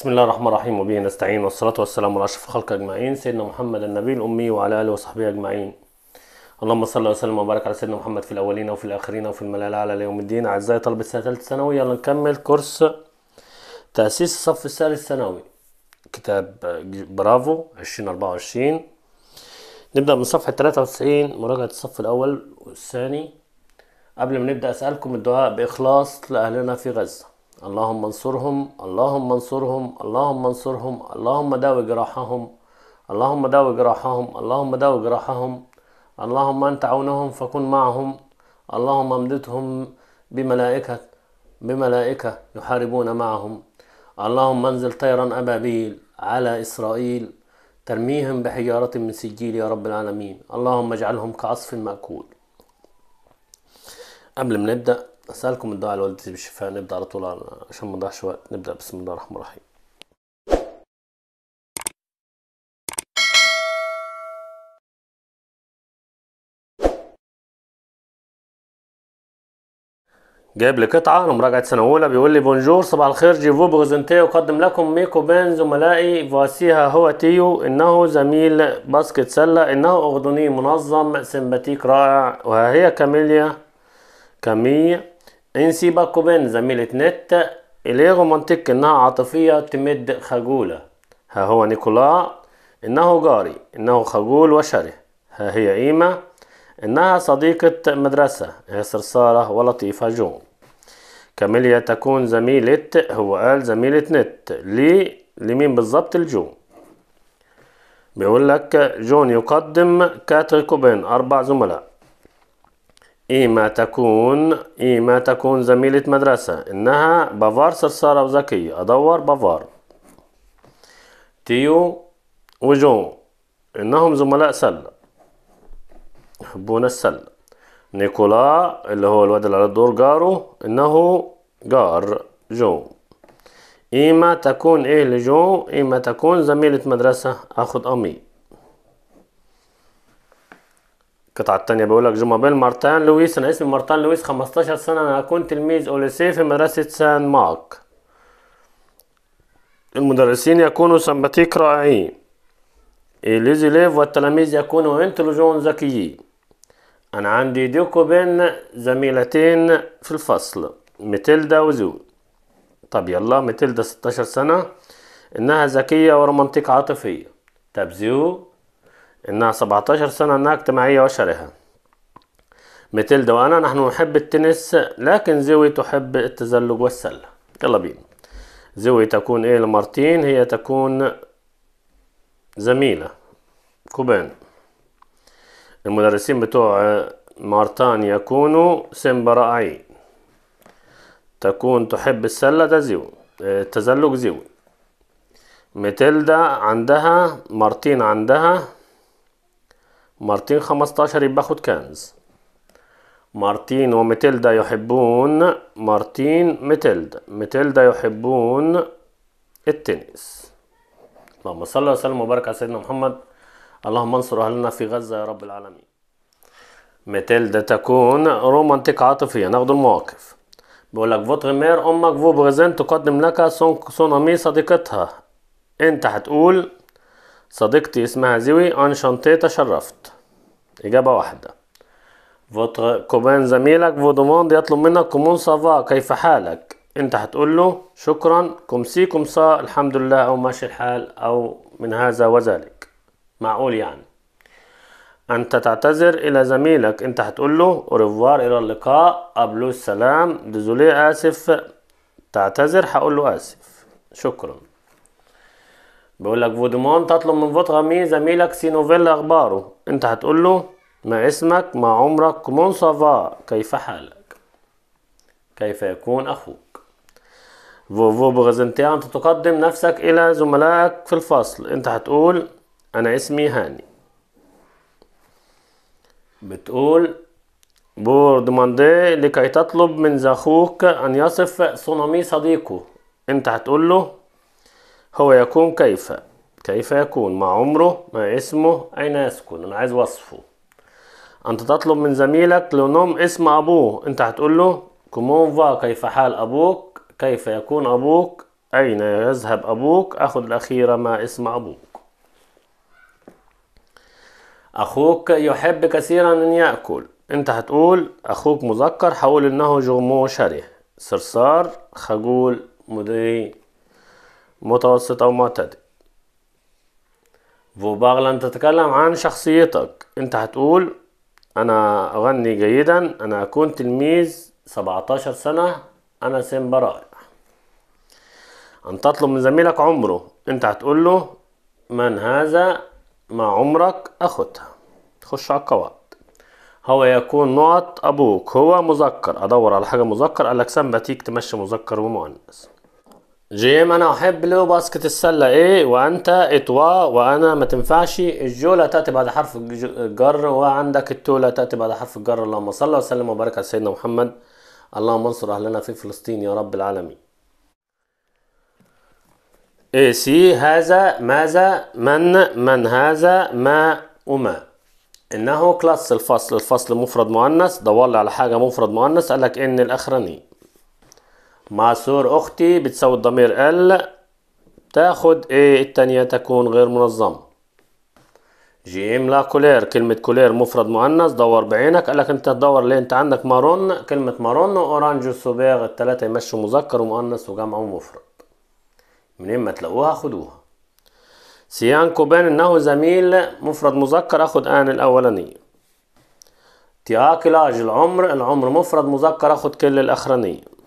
بسم الله الرحمن الرحيم وبه نستعين والصلاة والسلام على أشرف خلق أجمعين سيدنا محمد النبي الأمي وعلى آله وصحبه أجمعين اللهم صل وسلم وبارك على سيدنا محمد في الأولين وفي الآخرين وفي الملال على يوم الدين أعزائي طلبة السنة ثالثة ثانوي يلا نكمل كورس تأسيس الصف الثالث ثانوي كتاب برافو 2024 نبدأ من صفحة 93 مراجعة الصف الأول والثاني قبل ما نبدأ أسألكم الدعاء بإخلاص لأهلنا في غزة اللهم انصرهم اللهم انصرهم اللهم انصرهم اللهم داوي جراحهم اللهم داوي جراحهم اللهم داوي جراحهم اللهم انت عونهم فكن معهم اللهم امددهم بملائكة بملائكة يحاربون معهم اللهم انزل طيرا أبابيل على إسرائيل ترميهم بحجارة من سجيل يا رب العالمين اللهم اجعلهم كعصف مأكول قبل ما نبدأ أسألكم الدعاء لوالدتي بالشفاء نبدأ على طول عشان ما نضيعش وقت نبدأ بسم الله الرحمن الرحيم جايب لي قطعه لمراجعه سنه اولى بيقول لي بونجور صباح الخير جيفو بريزنتي اقدم لكم ميكو بين زملائي فاسيها هو تيو انه زميل باسكت سله انه اردني منظم سمباتيك رائع وها هي كاميليا كاميليا انسيبا كوبين زميلة نت إليه رومانتيك إنها عاطفية تمد خجولة ها هو نيكولا إنه جاري إنه خجول وشره ها هي إيما إنها صديقة مدرسة هي صرصارة ولطيفة جون كاميليا تكون زميلة هو قال زميلة نت لي لمين بالظبط الجو بيقول لك جون يقدم كاتر كوبين أربع زملاء إيما تكون إيما تكون زميلة مدرسة إنها بافار صرصارة وذكية أدور بافار تيو وجون إنهم زملاء سلة يحبون السلة نيكولا اللي هو الواد اللي على الدور جاره إنه جار جون إيما تكون إيه لجون إيما تكون زميلة مدرسة أخد أمي القطعة التانية بيقول لك جومابيل بين مارتان لويس أنا اسمي مارتان لويس 15 سنة أنا أكون تلميذ أوليسي في مدرسة سان مارك المدرسين يكونوا سمباتيك رائعين ليزي ليف والتلاميذ يكونوا انتلوجون ذكيين أنا عندي ديكو بين زميلتين في الفصل ميتيلدا وزو طب يلا ميتيلدا 16 سنة إنها ذكية ورومانتيك عاطفية طب زو إنها 17 سنة إنها اجتماعية وشرهة متلدا وأنا نحن نحب التنس لكن زوي تحب التزلج والسلة يلا بينا زوي تكون إيه لمارتين هي تكون زميلة كوبان المدرسين بتوع مارتان يكونوا رائعين تكون تحب السلة ده زيو التزلج زوي ميتيلدا عندها مارتين عندها مارتين 15 يبقى خد كنز مارتين وميتيلدا يحبون مارتين ميتيلدا ميتيلدا يحبون التنس اللهم صل وسلم وبارك على سيدنا محمد اللهم انصر اهلنا في غزه يا رب العالمين ميتيلدا تكون رومانتيك عاطفيه ناخد المواقف بيقول لك فوتر مير امك فو بريزنت تقدم لك سون امي صديقتها انت هتقول صديقتي اسمها زوي أن تشرفت إجابة واحدة votre كومان زميلك vous يطلب منك كومون سافا كيف حالك انت هتقول له شكرا كوم سا الحمد لله او ماشي الحال او من هذا وذلك معقول يعني انت تعتذر الى زميلك انت هتقول له اوريفوار الى اللقاء ابلو السلام ديزولي اسف تعتذر هقول له اسف شكرا بيقول لك فودمون تطلب من فوتغامي زميلك سينوفيلا اخباره انت هتقول له ما اسمك ما عمرك كومون سافا كيف حالك كيف يكون اخوك فوفو بغزنتيان انت تقدم نفسك الى زملائك في الفصل انت هتقول انا اسمي هاني بتقول بور دوماندي لكي تطلب من زخوك ان يصف صنمي صديقه انت هتقول له هو يكون كيف كيف يكون ما عمره ما اسمه أين يسكن أنا عايز وصفه أنت تطلب من زميلك لو نوم اسم أبوه أنت هتقول له كومون فا كيف حال أبوك كيف يكون أبوك أين يذهب أبوك أخذ الأخيرة ما اسم أبوك أخوك يحب كثيرا أن يأكل أنت هتقول أخوك مذكر هقول إنه جومو شره صرصار خجول مدري متوسط أو معتدل فوباغلا أنت تتكلم عن شخصيتك أنت هتقول أنا أغني جيدا أنا أكون تلميذ 17 سنة أنا سيمبا رائع أن تطلب من زميلك عمره أنت هتقول له من هذا ما عمرك أخدها خش على القواعد هو يكون نقط أبوك هو مذكر أدور على حاجة مذكر قالك سمبا تيك تمشي مذكر ومؤنث جيم انا احب لو باسكت السله ايه وانت اتوا وانا ما تنفعش الجوله تاتي بعد حرف الجر وعندك التوله تاتي بعد حرف الجر اللهم صل وسلم وبارك على سيدنا محمد اللهم انصر اهلنا في فلسطين يا رب العالمين اي سي هذا ماذا من من هذا ما وما انه كلاس الفصل الفصل مفرد مؤنث دور لي على حاجه مفرد مؤنث قال لك ان الاخراني ماسور أختي بتساوي الضمير ال تاخد ايه التانية تكون غير منظمة جيم لا كولير كلمة كولير مفرد مؤنث دور بعينك قالك انت تدور ليه انت عندك مارون كلمة مارون واورانج وسوبيغ التلاتة يمشوا مذكر ومؤنث وجمع ومفرد منين ما تلاقوها خدوها سيان كوبان انه زميل مفرد مذكر اخد ان الاولانية تياكلاج العمر العمر مفرد مذكر اخد كل الاخرانية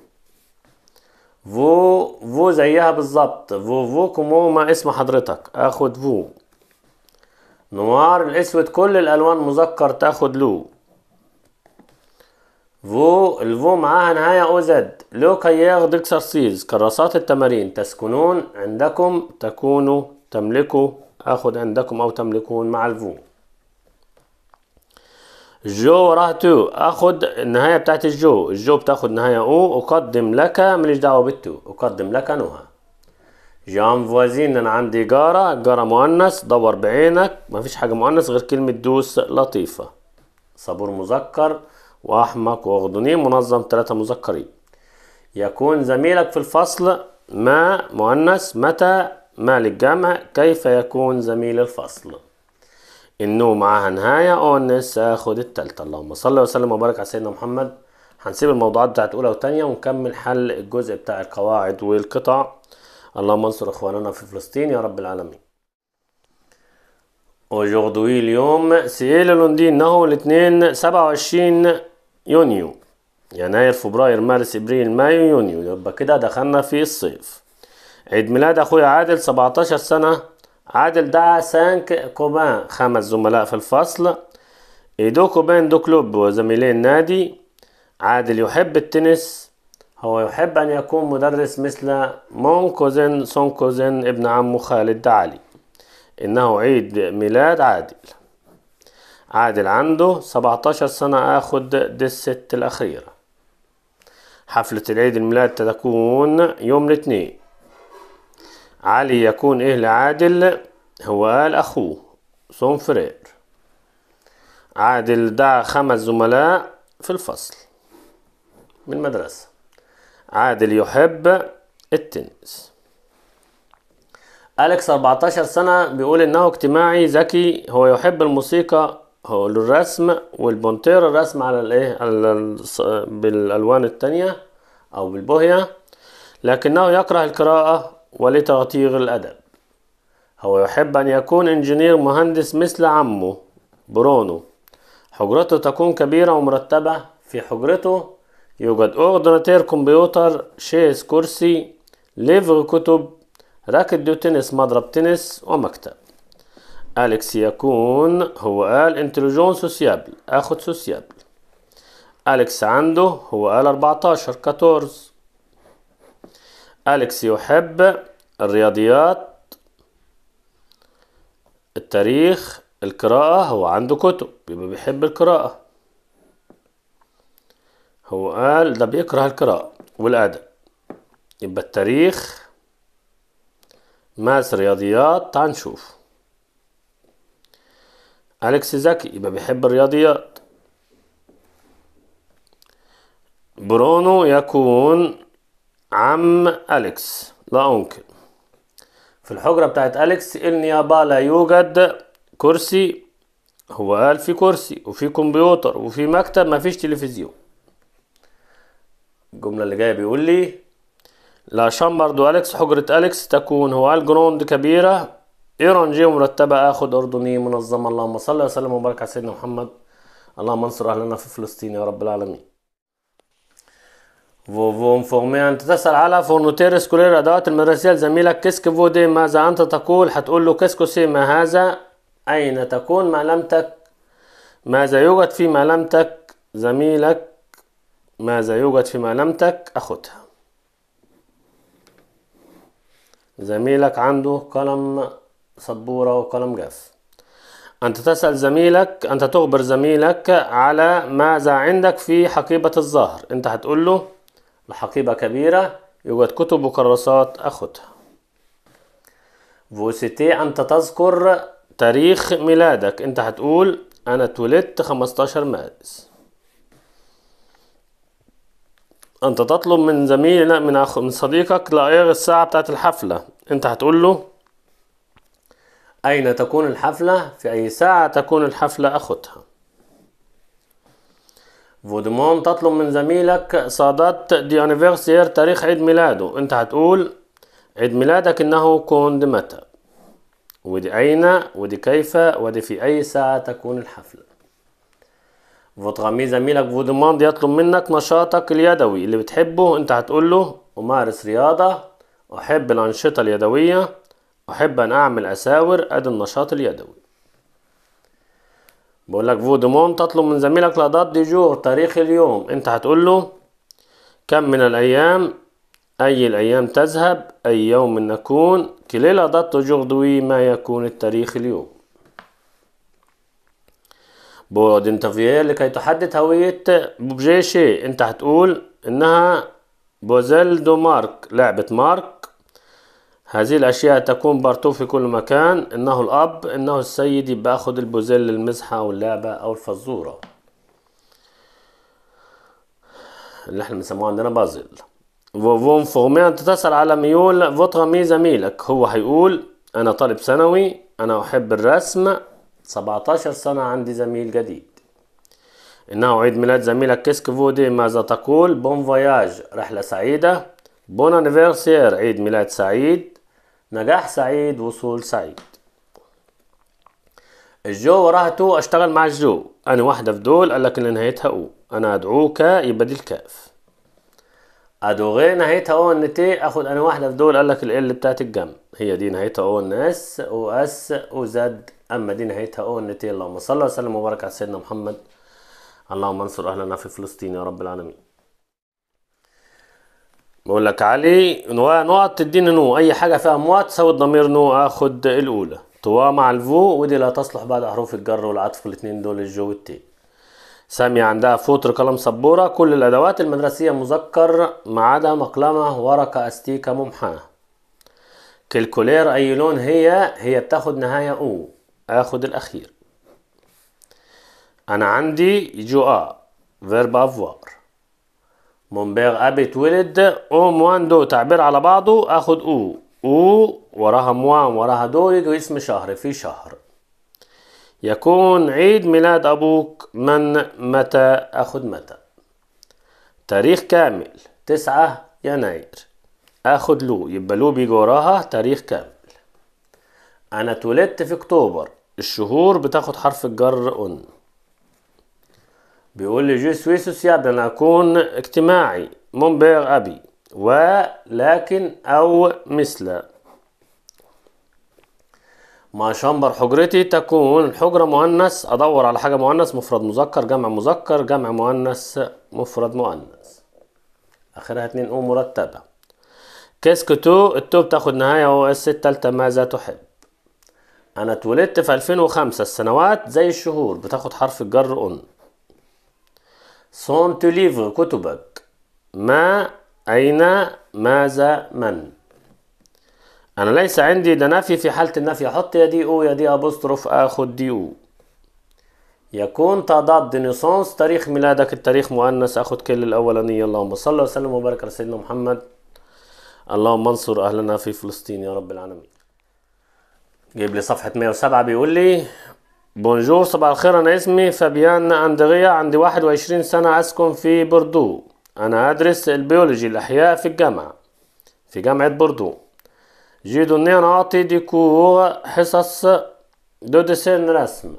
فو فو زيها بالظبط فو فو كومو ما اسم حضرتك اخد فو نوار الاسود كل الالوان مذكر تاخد لو فو الفو معاها نهاية او زد لو كياغ ياخد اكسرسيز كراسات التمارين تسكنون عندكم تكونوا تملكوا اخد عندكم او تملكون مع الفو جو راه تو اخذ النهايه بتاعت الجو الجو بتاخد نهايه او اقدم لك ماليش دعوه بالتو اقدم لك نهى جان فوازين انا عندي جاره جاره مؤنث دور بعينك مفيش حاجه مؤنث غير كلمه دوس لطيفه صبور مذكر واحمق واغدني منظم ثلاثه مذكرين يكون زميلك في الفصل ما مؤنث متى ما للجمع كيف يكون زميل الفصل انه معاها نهاية او الناس اخد التالتة اللهم صل وسلم وبارك على سيدنا محمد هنسيب الموضوعات بتاعت اولى وتانية ونكمل حل الجزء بتاع القواعد والقطع اللهم انصر اخواننا في فلسطين يا رب العالمين Aujourd'hui, اليوم سيل لندي انه الاثنين 27 يونيو يناير فبراير مارس ابريل مايو يونيو يبقى كده دخلنا في الصيف عيد ميلاد اخويا عادل 17 سنه عادل دعا سانك كوبان خمس زملاء في الفصل إيدو كوبان دو كلوب وزميلين نادي عادل يحب التنس هو يحب أن يكون مدرس مثل مون كوزن سون كوزن ابن عمه خالد علي إنه عيد ميلاد عادل عادل عنده 17 سنة آخد دست الأخيرة حفلة العيد الميلاد تكون يوم الاثنين علي يكون إيه لعادل هو قال أخوه سون فرير عادل دعا خمس زملاء في الفصل من مدرسة عادل يحب التنس أليكس 14 سنة بيقول إنه اجتماعي ذكي هو يحب الموسيقى هو الرسم والبونتير الرسم على الايه بالالوان التانية او بالبوهية لكنه يكره القراءة ولتغطير الأدب هو يحب أن يكون إنجينير مهندس مثل عمه برونو حجرته تكون كبيرة ومرتبة في حجرته يوجد أوردناتير كمبيوتر شيس كرسي ليفر كتب راكت دو تنس مضرب تنس ومكتب أليكس يكون هو قال انتلوجون سوسيابل أخد سوسيابل أليكس عنده هو قال 14 14 أليكس يحب الرياضيات التاريخ القراءة هو عنده كتب يبقى بيحب القراءة هو قال ده بيكره القراءة والأدب يبقى التاريخ ماس رياضيات تعال نشوف أليكس ذكي يبقى بيحب الرياضيات برونو يكون عم أليكس لا أمكن في الحجرة بتاعت أليكس إن يابا لا يوجد كرسي هو قال في كرسي وفي كمبيوتر وفي مكتب مفيش تلفزيون الجملة اللي جاية بيقول لي لا دو أليكس حجرة أليكس تكون هو قال جروند كبيرة إيرانجي مرتبة آخد أردني منظمة اللهم صل وسلم وبارك على سيدنا محمد اللهم انصر أهلنا في فلسطين يا رب العالمين فوفونفورمي أن تتسأل على فورنوتير سكولير أدوات المدرسية لزميلك كيسكو دي ماذا أنت تقول هتقول له كيسكو سي ما هذا أين تكون معلمتك ماذا يوجد في معلمتك زميلك ماذا يوجد في معلمتك اخوتها زميلك عنده قلم سبورة وقلم جاف أنت تسأل زميلك أنت تخبر زميلك على ماذا عندك في حقيبة الظهر أنت هتقول له الحقيبة كبيرة يوجد كتب وكراسات أخذها فوسيتي أنت تذكر تاريخ ميلادك أنت هتقول أنا اتولدت 15 مارس أنت تطلب من زميلنا من أخ من صديقك لأيغ الساعة بتاعت الحفلة أنت هتقول له أين تكون الحفلة في أي ساعة تكون الحفلة أخدها فودمون تطلب من زميلك صادات دي انيفرسير تاريخ عيد ميلاده انت هتقول عيد ميلادك انه كوند متى ودي اين ودي كيف ودي في اي ساعة تكون الحفلة votre زميلك فودموند يطلب منك نشاطك اليدوي اللي بتحبه انت هتقول له امارس رياضة احب الانشطة اليدوية احب ان اعمل اساور ادي النشاط اليدوي بقول لك فودمون تطلب من زميلك لادات دي جور تاريخ اليوم انت هتقول له كم من الايام اي الايام تذهب اي يوم نكون كلي لادات دي جور دوي ما يكون التاريخ اليوم انترفيير لكي تحدد هوية بوبجيشي انت هتقول انها بوزيل دو مارك لعبة مارك هذه الأشياء تكون بارتو في كل مكان إنه الأب إنه السيد يبقى البوزيل المزحة أو اللعبة أو الفزورة اللي احنا بنسموه عندنا بازل وفون فورميان تتصل على ميول فوتغ مي زميلك هو هيقول أنا طالب ثانوي أنا أحب الرسم 17 سنة عندي زميل جديد إنه عيد ميلاد زميلك كيسك فودي ماذا تقول بون فياج رحلة سعيدة بون انيفرسير عيد ميلاد سعيد نجاح سعيد وصول سعيد الجو وراها تو اشتغل مع الجو انا واحدة في دول قال لك ان نهايتها او انا ادعوك يبقى دي الكاف ادوغي نهايتها او ان تي اخد انا واحدة في دول قال لك ال بتاعت الجنب هي دي نهايتها او ان اس او اس او زد اما دي نهايتها او ان تي اللهم صل وسلم وبارك على سيدنا محمد اللهم انصر اهلنا في فلسطين يا رب العالمين بقول لك علي نقط تديني نو اي حاجه فيها موات تساوي الضمير نو اخد الاولى طوا مع الفو ودي لا تصلح بعد حروف الجر والعطف الاثنين دول الجو والتي سامية عندها فوتر قلم سبورة كل الأدوات المدرسية مذكر ما عدا مقلمة ورقة أستيكة ممحاة كالكولير أي لون هي هي بتاخد نهاية أو آخد الأخير أنا عندي جو ا فيرب أفوار مونبير اب اتولد او موان دو تعبير على بعضه اخد او او وراها موان وراها دو يجي اسم شهر في شهر يكون عيد ميلاد ابوك من متى اخد متى تاريخ كامل تسعة يناير اخد لو يبقى لو بيجي وراها تاريخ كامل انا اتولدت في اكتوبر الشهور بتاخد حرف الجر ان بيقول لي جو سوي سوسيابل انا اكون اجتماعي مون بير ابي ولكن او مثل ما شامبر حجرتي تكون الحجرة مؤنث أدور على حاجة مؤنث مفرد مذكر جمع مذكر جمع مؤنث مفرد مؤنث آخرها اتنين أو مرتبة كيسك تو التو بتاخد نهاية هو اس التالتة ماذا تحب أنا اتولدت في 2005 السنوات زي الشهور بتاخد حرف الجر اون سون tu كتبك ما أين ماذا من أنا ليس عندي ده نفي في حالة النفي أحط يا دي أو يا دي أبوستروف آخد دي أو يكون تضاد نيسانس تاريخ ميلادك التاريخ مؤنث أخد كل الأولانية اللهم صل وسلم وبارك على سيدنا محمد اللهم انصر أهلنا في فلسطين يا رب العالمين جيب لي صفحة 107 بيقول لي بونجور صباح الخير أنا اسمي فابيان أندريا عندي 21 سنة أسكن في بردو أنا أدرس البيولوجي الأحياء في الجامعة في جامعة بردو جيد دوني أنا أعطي ديكور حصص دو ديسين رسم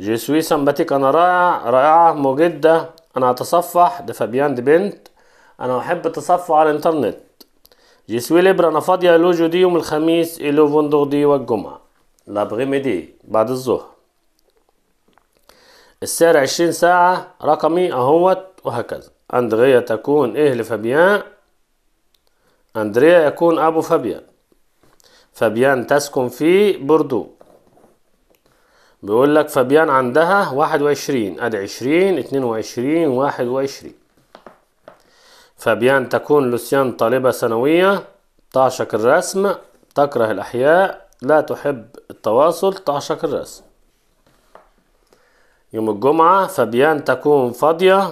جي سوي سمباتيك أنا رائع رائعة مجدة أنا أتصفح دي فابيان دي بنت أنا أحب التصفح على الإنترنت جي سوي ليبر أنا فاضية لو جودي يوم الخميس إلو دي والجمعة ميدي بعد الظهر السعر عشرين ساعة رقمي أهوت وهكذا أندريا تكون إيه لفابيان أندريا يكون أبو فابيان فابيان تسكن في بوردو بيقول لك فابيان عندها واحد وعشرين أدي عشرين اتنين وعشرين واحد وعشرين فابيان تكون لوسيان طالبة ثانوية تعشق الرسم تكره الأحياء لا تحب التواصل تعشق الرأس يوم الجمعة فبيان تكون فاضية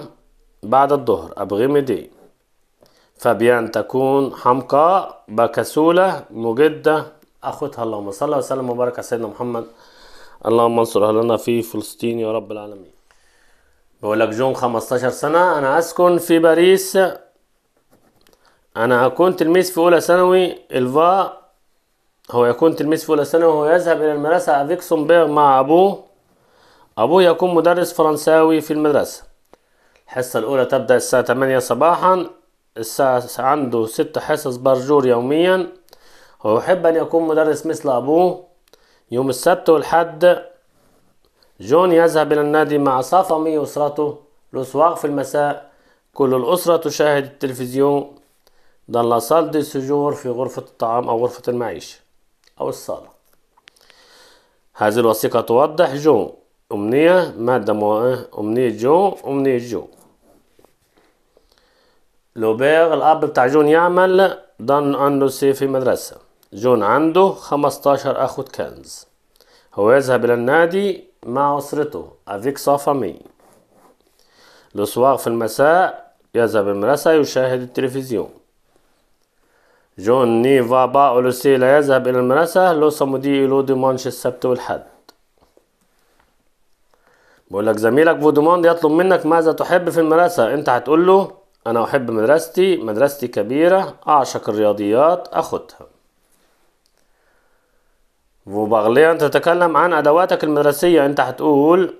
بعد الظهر أبغي دي فبيان تكون حمقاء بكسولة مجدة أخوتها اللهم صل وسلم وبارك على سيدنا محمد اللهم انصر أهلنا في فلسطين يا رب العالمين بقول لك جون 15 سنة أنا أسكن في باريس أنا هكون تلميذ في أولى ثانوي الفا هو يكون تلميذ في أولى ثانوي وهو يذهب إلى المدرسة سومبير مع أبوه أبوه يكون مدرس فرنساوي في المدرسة الحصة الأولى تبدأ الساعة 8 صباحا الساعة عنده ست حصص برجور يوميا ويحب أن يكون مدرس مثل أبوه يوم السبت والحد جون يذهب إلى النادي مع مي أسرته لسواق في المساء كل الأسرة تشاهد التلفزيون dans la السجور في غرفة الطعام أو غرفة المعيشة أو الصالة هذه الوثيقة توضح جو أمنية مادة أمنية جو أمنية جو لوبير الأب بتاع جون يعمل ظن أنه سي في مدرسة جون عنده 15 أخو كنز هو يذهب إلى النادي مع أسرته أفيك صافامي لو في المساء يذهب المدرسة يشاهد التلفزيون جون نيفا باولوسي لا يذهب إلى المدرسة لو صمودي لو دومانش السبت والحد بقول لك زميلك فودوموند يطلب منك ماذا تحب في المدرسة انت هتقول له انا احب مدرستي مدرستي كبيرة اعشق الرياضيات اخدها أنت تتكلم عن ادواتك المدرسية انت هتقول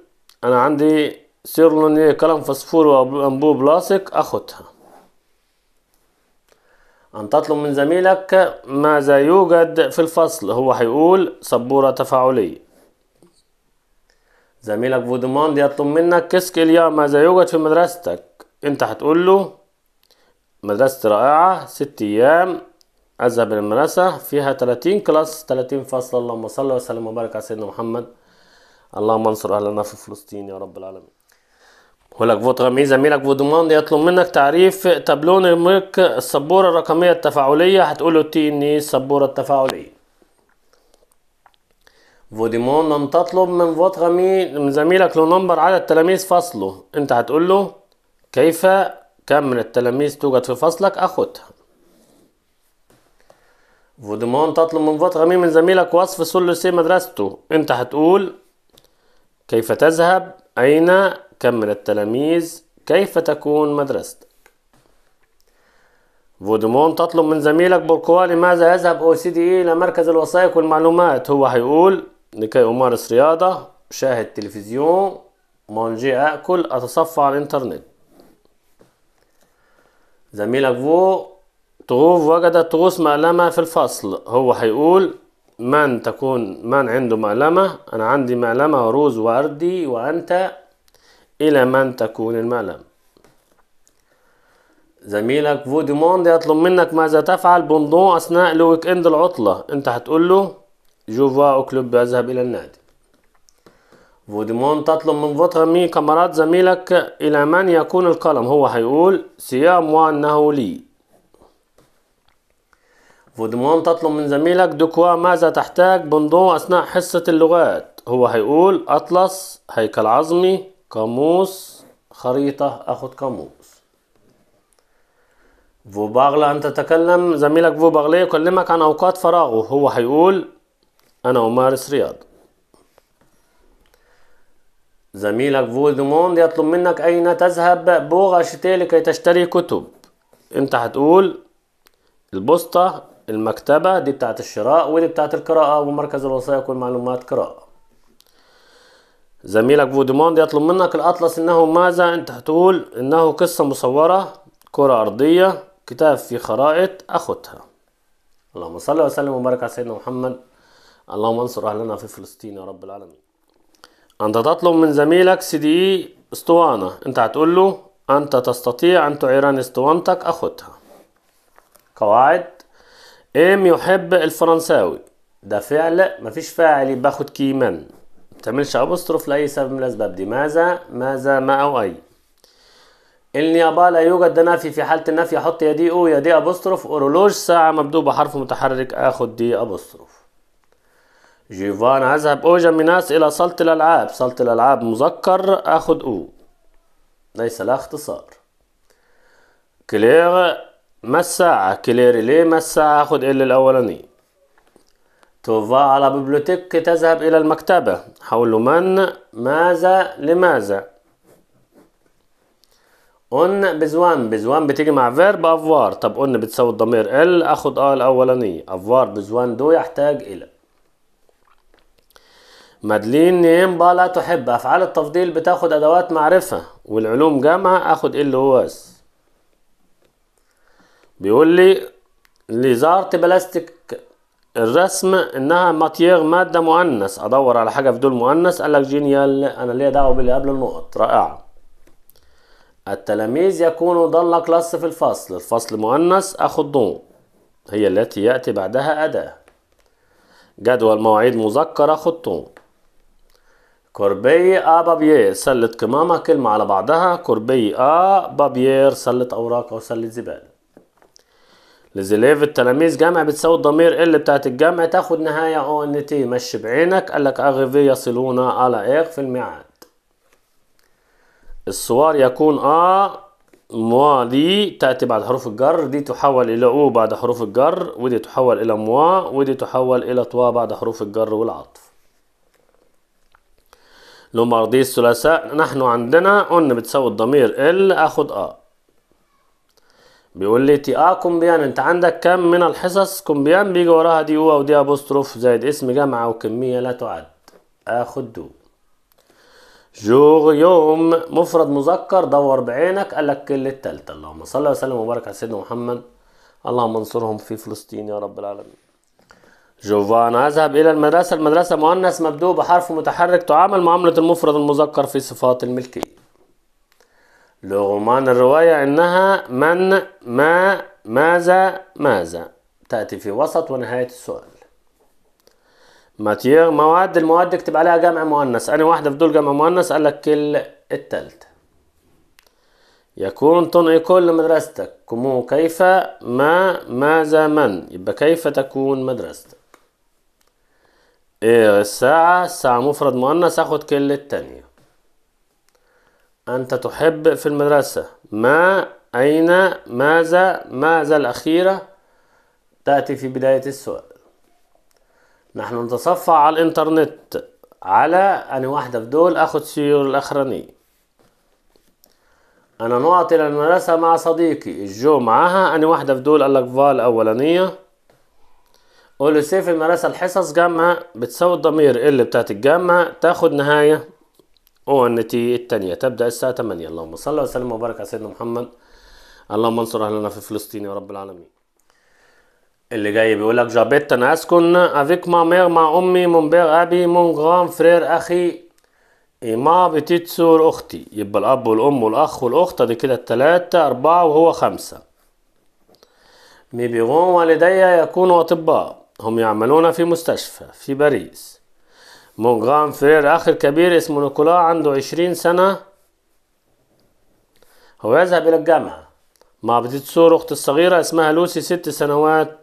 انا عندي سيرلوني قلم فسفور وانبوب لاصق اخدها أن تطلب من زميلك ماذا يوجد في الفصل هو هيقول سبورة تفاعلية زميلك فودماند يطلب منك كسكيليا ماذا يوجد في مدرستك أنت هتقول له مدرستي رائعة ست أيام أذهب إلى المدرسة فيها 30 كلاس 30 فصل اللهم صل وسلم وبارك على سيدنا محمد اللهم انصر أهلنا في فلسطين يا رب العالمين يقول لك فوت غامي زميلك فودوموند يطلب منك تعريف تابلون نمرك السبورة الرقمية التفاعلية هتقول له تي ان اي السبورة التفاعلية فوديمون لم تطلب من فوت غمي من زميلك لو نمبر عدد تلاميذ فصله انت هتقول له كيف كم من التلاميذ توجد في فصلك اخدها فوديمون تطلب من فوت غمي من زميلك وصف ثلثي مدرسته انت هتقول كيف تذهب اين كم من التلاميذ كيف تكون مدرستك فودمون تطلب من زميلك بوركوا لماذا يذهب او سي دي اي الى مركز الوثائق والمعلومات هو هيقول لكي امارس رياضه شاهد تلفزيون مانجي اكل اتصفى على الانترنت زميلك فو تغوف وجدت تغوص مألمة في الفصل هو هيقول من تكون من عنده مألمة أنا عندي مألمة روز وردي وأنت إلى من تكون المعلم زميلك فوديموند موند يطلب منك ماذا تفعل بوندون أثناء الويك إند العطلة أنت هتقول له جوفا أكلوب أذهب إلى النادي فوديموند تطلب من فوتر مي كامارات زميلك إلى من يكون القلم هو هيقول سيام وأنه لي فوديمون تطلب من زميلك دوكوا ماذا تحتاج بندو أثناء حصة اللغات هو هيقول أطلس هيكل عظمي قاموس خريطة أخذ قاموس باغلا أن تتكلم زميلك باغلا يكلمك عن أوقات فراغه هو هيقول أنا أمارس رياضة زميلك دوموند يطلب منك أين تذهب بوغا شتي لكي تشتري كتب أنت هتقول البوسطة المكتبة دي بتاعت الشراء ودي بتاعت القراءة ومركز الوثائق والمعلومات قراءة زميلك فودموند يطلب منك الأطلس إنه ماذا أنت هتقول إنه قصة مصورة كرة أرضية كتاب في خرائط أخدها اللهم صل وسلم وبارك على سيدنا محمد اللهم انصر أهلنا في فلسطين يا رب العالمين أنت تطلب من زميلك سي دي إي اسطوانة أنت هتقول له أنت تستطيع أن تعيرني اسطوانتك أخدها قواعد إم يحب الفرنساوي ده فعل مفيش فاعل يبقى أخد كيمان بتعملش أبوستروف لأي سبب من الأسباب دي ماذا ماذا ما أو أي النيابة لا يوجد ده نفي في حالة النفي أحط يا دي أو يا دي أبوستروف أورولوج ساعة مبدوء بحرف متحرك آخد دي أبوستروف جيفان أذهب أوجا جميناس إلى صالة الألعاب صالة الألعاب مذكر آخد أو ليس لها اختصار كلير ما الساعة كلير ليه ما الساعة آخد ال الأولاني توفا على بيبليوتيك تذهب إلى المكتبة حول من ماذا لماذا اون بزوان بزوان بتيجي مع فيرب افوار طب اون بتساوي الضمير ال اخد اه الاولانيه افوار بزوان دو يحتاج الى مادلين با لا تحب افعال التفضيل بتاخد ادوات معرفه والعلوم جامعه اخد ال هواس بيقول لي ليزارت بلاستيك الرسم انها ماتيير ماده مؤنث ادور على حاجه في دول مؤنث قال لك جينيال انا ليا دعوه باللي قبل النقط رائعه التلاميذ يكون ضل كلاس في الفصل الفصل مؤنث اخد دون هي التي ياتي بعدها اداه جدول مواعيد مذكر اخد دون كوربي ا بابيير سله قمامه كلمه على بعضها كوربي ا بابيير سله اوراق او سله زباله لزليف التلاميذ جمع بتساوي الضمير ال بتاعت الجمع تاخد نهاية او ان تي مشي بعينك قالك اغيفي يصلون على ايغ في الميعاد السوار يكون ا موا دي تأتي بعد حروف الجر دي تحول إلى أو بعد حروف الجر ودي تحول إلى موا ودي تحول إلى توا بعد حروف الجر والعطف مرضي الثلاثاء نحن عندنا أن بتساوي الضمير ال اخد ا بيقول لي تي اه كومبيان انت عندك كم من الحصص كومبيان بيجي وراها دي او ودي ابوستروف زائد اسم جامعة وكمية لا تعد اخد دو جور يوم مفرد مذكر دور بعينك قال لك كل التالتة اللهم صل وسلم وبارك على سيدنا محمد اللهم انصرهم في فلسطين يا رب العالمين جوفان أذهب إلى المدرسة المدرسة مؤنث مبدوء بحرف متحرك تعامل معاملة المفرد المذكر في صفات الملكية لغمان الرواية أنها من ما ماذا ماذا تأتي في وسط ونهاية السؤال ماتير مواد المواد اكتب عليها جمع مؤنث أنا واحدة في دول جمع مؤنث قال لك التالتة يكون تنقي كل مدرستك كمو كيف ما ماذا من يبقى كيف تكون مدرستك إيه الساعة الساعة مفرد مؤنث أخد كل التانية أنت تحب في المدرسة ما أين ماذا ماذا الأخيرة تأتي في بداية السؤال نحن نتصفح على الإنترنت على أن واحدة في دول أخذ سيور الأخرانية أنا نعطي إلى المدرسة مع صديقي معها أنا واحدة في دول قال لك فال أولانية قول سيف المدرسة الحصص جامعة بتساوي الضمير اللي بتاعت الجامعة تاخد نهاية او ان تي الثانيه تبدا الساعه 8 اللهم صل وسلم وبارك على سيدنا محمد اللهم انصر اهلنا في فلسطين يا رب العالمين اللي جاي بيقول لك جابت انا اسكن افيك ما مير مع امي مون بير ابي مون غران فرير اخي ما بتتسور اختي يبقى الاب والام والاخ والاخت دي كده التلاتة اربعة وهو خمسة مي بيغون والدي يكونوا اطباء هم يعملون في مستشفى في باريس مونغان فرير اخر كبير اسمه نيكولا عنده عشرين سنة هو يذهب الى الجامعة مع بتيتسور اخت الصغيرة اسمها لوسي ست سنوات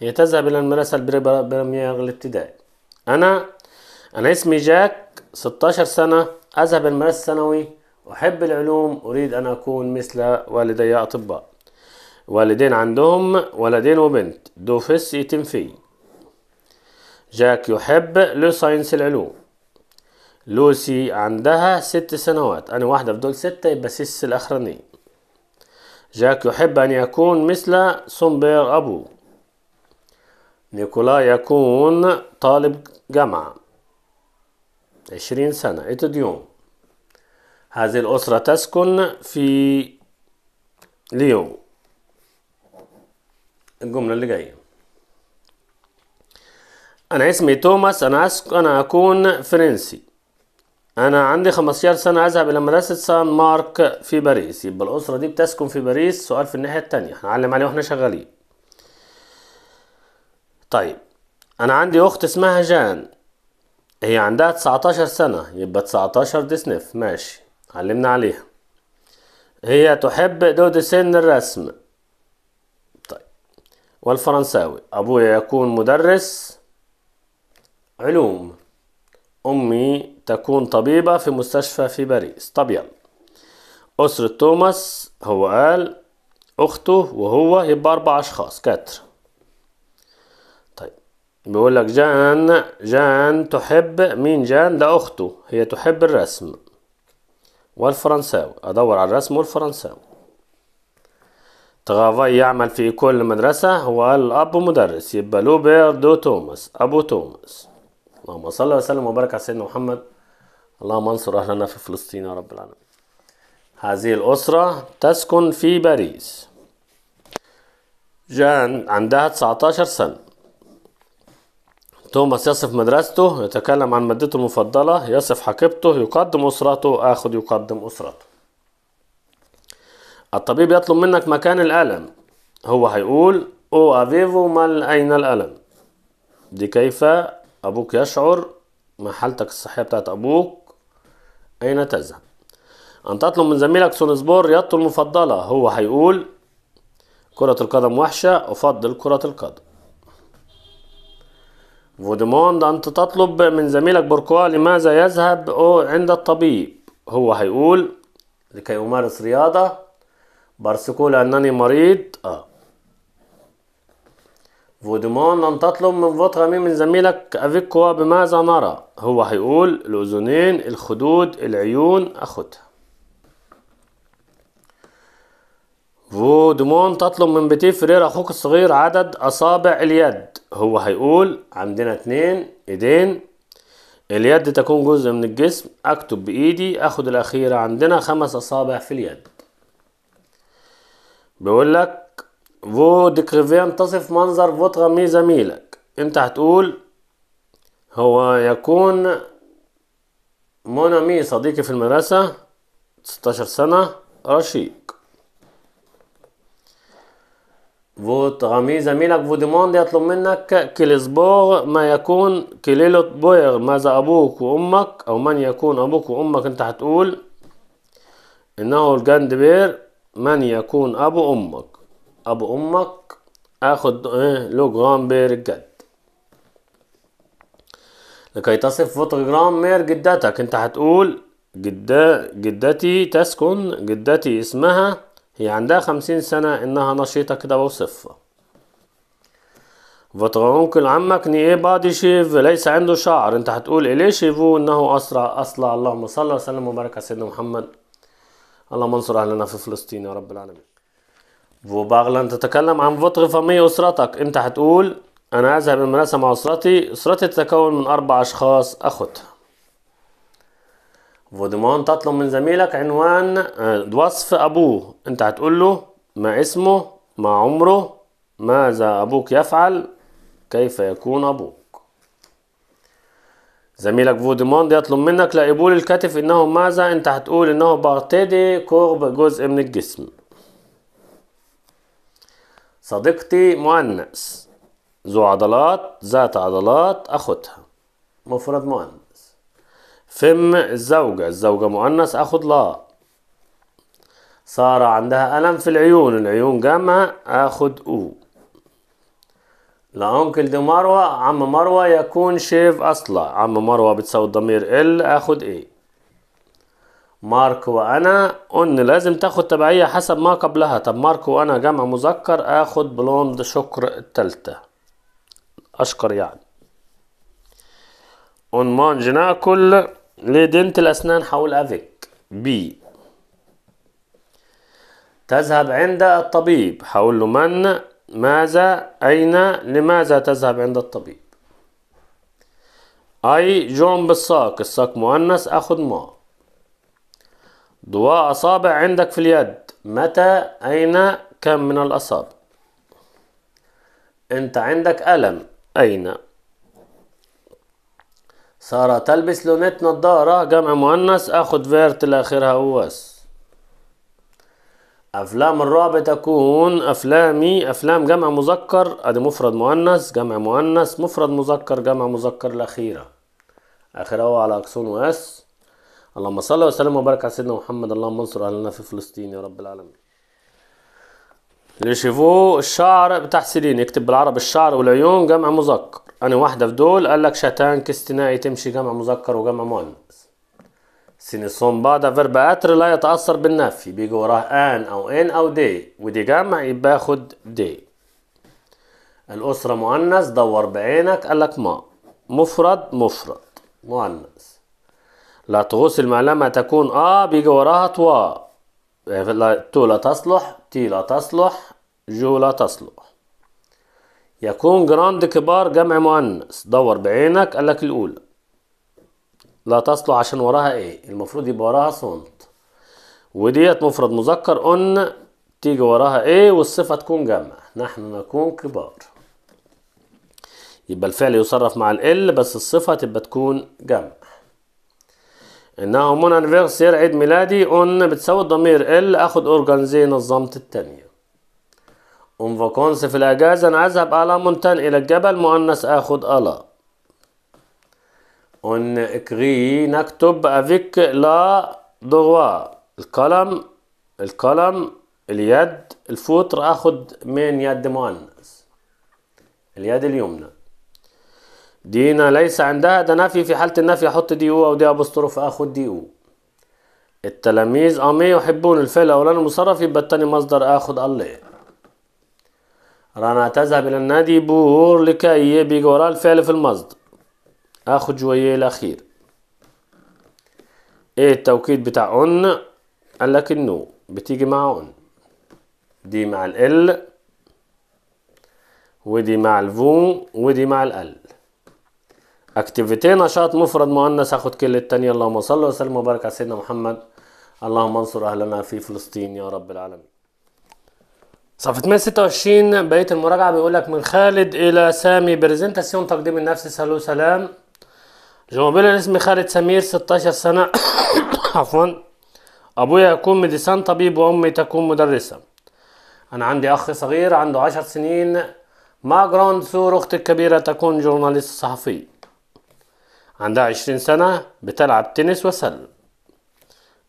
هي تذهب الى المدرسة البريمير الابتدائي انا انا اسمي جاك ستاشر سنة اذهب المدرسة الثانوي احب العلوم اريد ان اكون مثل والدي اطباء والدين عندهم ولدين وبنت دوفس يتم فيه جاك يحب لو ساينس العلوم لوسي عندها ست سنوات أنا واحدة في دول ستة يبقى سيس الأخرانية جاك يحب أن يكون مثل سومبير أبوه نيكولا يكون طالب جامعة عشرين سنة اتديون هذه الأسرة تسكن في ليو الجملة اللي جاية أنا اسمي توماس أنا أسك... أنا أكون فرنسي أنا عندي 15 سنة أذهب إلى مدرسة سان مارك في باريس يبقى الأسرة دي بتسكن في باريس سؤال في الناحية التانية هنعلم عليه وإحنا شغالين طيب أنا عندي أخت اسمها جان هي عندها 19 سنة يبقى 19 دي سنف ماشي علمنا عليها هي تحب دود سن الرسم طيب والفرنساوي أبويا يكون مدرس علوم أمي تكون طبيبة في مستشفى في باريس طب يلا أسرة توماس هو قال أخته وهو يبقى أربع أشخاص كتر طيب بيقول لك جان جان تحب مين جان ده أخته هي تحب الرسم والفرنساوي أدور على الرسم والفرنساوي تغافاي يعمل في كل مدرسة هو الأب مدرس يبقى لوبير دو توماس أبو توماس اللهم صل وسلم وبارك على سيدنا محمد اللهم انصر اهلنا في فلسطين يا رب العالمين هذه الأسرة تسكن في باريس جان عندها 19 سنة توماس يصف مدرسته يتكلم عن مادته المفضلة يصف حقيبته يقدم أسرته آخذ يقدم أسرته الطبيب يطلب منك مكان الألم هو هيقول أو أفيفو مال أين الألم دي كيف أبوك يشعر ما حالتك الصحية بتاعت أبوك أين تذهب أن تطلب من زميلك سونسبور رياضته المفضلة هو هيقول كرة القدم وحشة أفضل كرة القدم فوديموند أنت تطلب من زميلك بوركوا لماذا يذهب عند الطبيب هو هيقول لكي أمارس رياضة بارسكو لأنني مريض آه فودمون لن تطلب من فوترامي من زميلك أفيكوا بماذا نرى هو هيقول الأذنين الخدود العيون أخدها فودمون تطلب من بتي فرير أخوك الصغير عدد أصابع اليد هو هيقول عندنا اتنين ايدين اليد تكون جزء من الجسم أكتب بإيدي أخد الأخيرة عندنا خمس أصابع في اليد بيقول لك فو ديكريفين تصف منظر فوتر مي زميلك انت هتقول هو يكون مونامي صديقي في المدرسة 16 سنة رشيق فوت غامي زميلك فو ديموند يطلب منك كليسبور ما يكون كليلوت بوير ماذا أبوك وأمك أو من يكون أبوك وأمك أنت هتقول إنه الجاند بير من يكون أبو أمك ابو امك اخد ايه لوج جرام الجد لكي تصف فوتوغرام مير جدتك انت هتقول جدا جدتي تسكن جدتي اسمها هي عندها خمسين سنة انها نشيطة كده بوصفها فوتوغرامك عمك ني إيه بادي شيف ليس عنده شعر انت هتقول اليه شيفو انه اسرع اصلع اللهم صل وسلم وبارك على سيدنا محمد اللهم انصر اهلنا في فلسطين يا رب العالمين فوباغ لن تتكلم عن فوتر فامي أسرتك أنت هتقول أنا أذهب المدرسة مع أسرتي أسرتي تتكون من أربع أشخاص أخت فوديمون تطلب من زميلك عنوان آه، وصف أبوه أنت هتقول له ما اسمه ما عمره ماذا أبوك يفعل كيف يكون أبوك زميلك فوديموند يطلب منك لقبول الكتف انه ماذا انت هتقول انه بارتيدي كورب جزء من الجسم صديقتي مؤنث ذو عضلات ذات عضلات أخدها مفرد مؤنث فم الزوجة الزوجة مؤنث أخد لا صار عندها ألم في العيون العيون جمع أخد أو لأنكل دي مروة عم مروة يكون شيف أصلع عم مروة بتساوي الضمير ال أخد إيه مارك وانا ان لازم تاخد تبعية حسب ما قبلها طب مارك وانا جمع مذكر اخد بلوند شكر التالتة اشكر يعني اون مانج ناكل لدنت الاسنان حول افيك بي تذهب عند الطبيب حول له من ماذا أين لماذا تذهب عند الطبيب أي جون بالساق الساق مؤنث أخذ ما ضواء أصابع عندك في اليد متى أين كم من الأصابع أنت عندك ألم أين سارة تلبس لونت نظارة جمع مؤنث أخد فيرت لآخرها واس أفلام الرعب تكون أفلامي أفلام جمع مذكر أدي مفرد مؤنث جمع مؤنث مفرد مذكر جمع مذكر الأخيرة آخره على أكسون وأس اللهم صل وسلم وبارك على سيدنا محمد اللهم انصر اهلنا في فلسطين يا رب العالمين ليشيفو الشعر بتاع سيرين يكتب بالعربي الشعر والعيون جمع مذكر انا واحده في دول قال لك شتانك استنائي تمشي جمع مذكر وجمع مؤنث سينيسون ده فيرب اتر لا يتاثر بالنفي بيجي وراه ان او ان او دي ودي جمع يبقى خد دي الاسره مؤنث دور بعينك قال لك ما مفرد مفرد مؤنث لا تغوص المعلمة تكون آ آه، بيجي وراها طوا تو لا تصلح تي لا تصلح جو لا تصلح يكون جراند كبار جمع مؤنث دور بعينك قالك الأولى لا تصلح عشان وراها ايه المفروض يبقى وراها صنت وديت مفرد مذكر أن تيجي وراها ايه والصفة تكون جمع نحن نكون كبار يبقى الفعل يصرف مع ال بس الصفة تبقى تكون جمع انه مون انيفرسير عيد ميلادي اون بتساوي الضمير ال اخد اورجانزي زي نظمت التانية اون فاكونس في الاجازة انا اذهب على مونتان الى الجبل مؤنث اخد الا اون اكري نكتب افيك لا دروا القلم القلم اليد الفوتر اخد من يد مؤنث اليد اليمنى دينا ليس عندها ده نفي في حالة النفي أحط دي أو ودي أبوستروف آخد دي أو التلاميذ أمي آه، يحبون الفعل الأولاني المصرف يبقى التاني مصدر آخد الله رنا تذهب إلى النادي بور لكي بيجي وراه الفعل في المصدر آخد جوية الأخير إيه التوكيد بتاع أن قال لك النو بتيجي مع أن دي مع ال ودي مع الفو ودي مع الال اكتيفيتي نشاط مفرد مؤنث هاخد كلمة تانية اللهم صل وسلم وبارك على سيدنا محمد اللهم انصر اهلنا في فلسطين يا رب العالمين صفحة 126 بقية المراجعة بيقول لك من خالد إلى سامي برزنتاسيون تقديم النفس سلو سلام جوابيل اسمي خالد سمير 16 سنة عفوا أبويا يكون ميديسان طبيب وأمي تكون مدرسة أنا عندي أخ صغير عنده 10 سنين ما جراند سور أختي الكبيرة تكون جورناليست صحفي عندها عشرين سنة بتلعب تنس وسل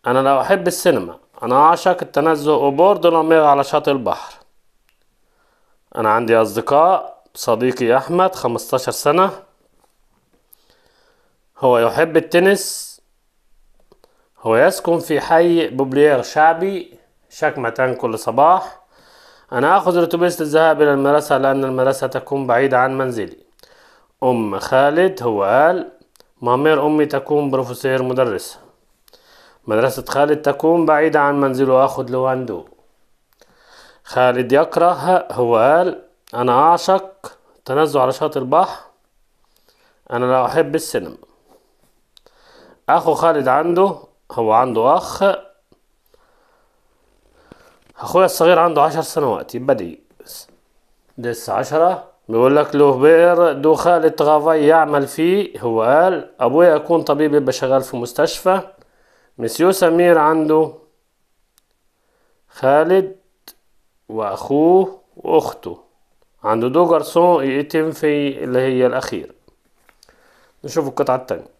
أنا لو أحب السينما أنا أعشق التنزه وبورد لما على شاطئ البحر أنا عندي أصدقاء صديقي أحمد خمستاشر سنة هو يحب التنس هو يسكن في حي بوبليير شعبي شكمتان كل صباح أنا آخذ الأتوبيس للذهاب إلى المدرسة لأن المدرسة تكون بعيدة عن منزلي أم خالد هو قال مامير أمي تكون بروفيسير مدرس مدرسة خالد تكون بعيدة عن منزله له لواندو خالد يكره هو قال أنا أعشق تنزع على شاطئ البحر أنا لا أحب السينما أخو خالد عنده هو عنده أخ أخويا الصغير عنده عشر سنوات يبدي لسه عشرة بيقول لك له بئر دخال الترافاي يعمل فيه هو قال ابويا يكون طبيب يبقى شغال في مستشفى مسيو سمير عنده خالد واخوه واخته عنده دو جارسون يتم في اللي هي الاخير نشوف القطعة التانية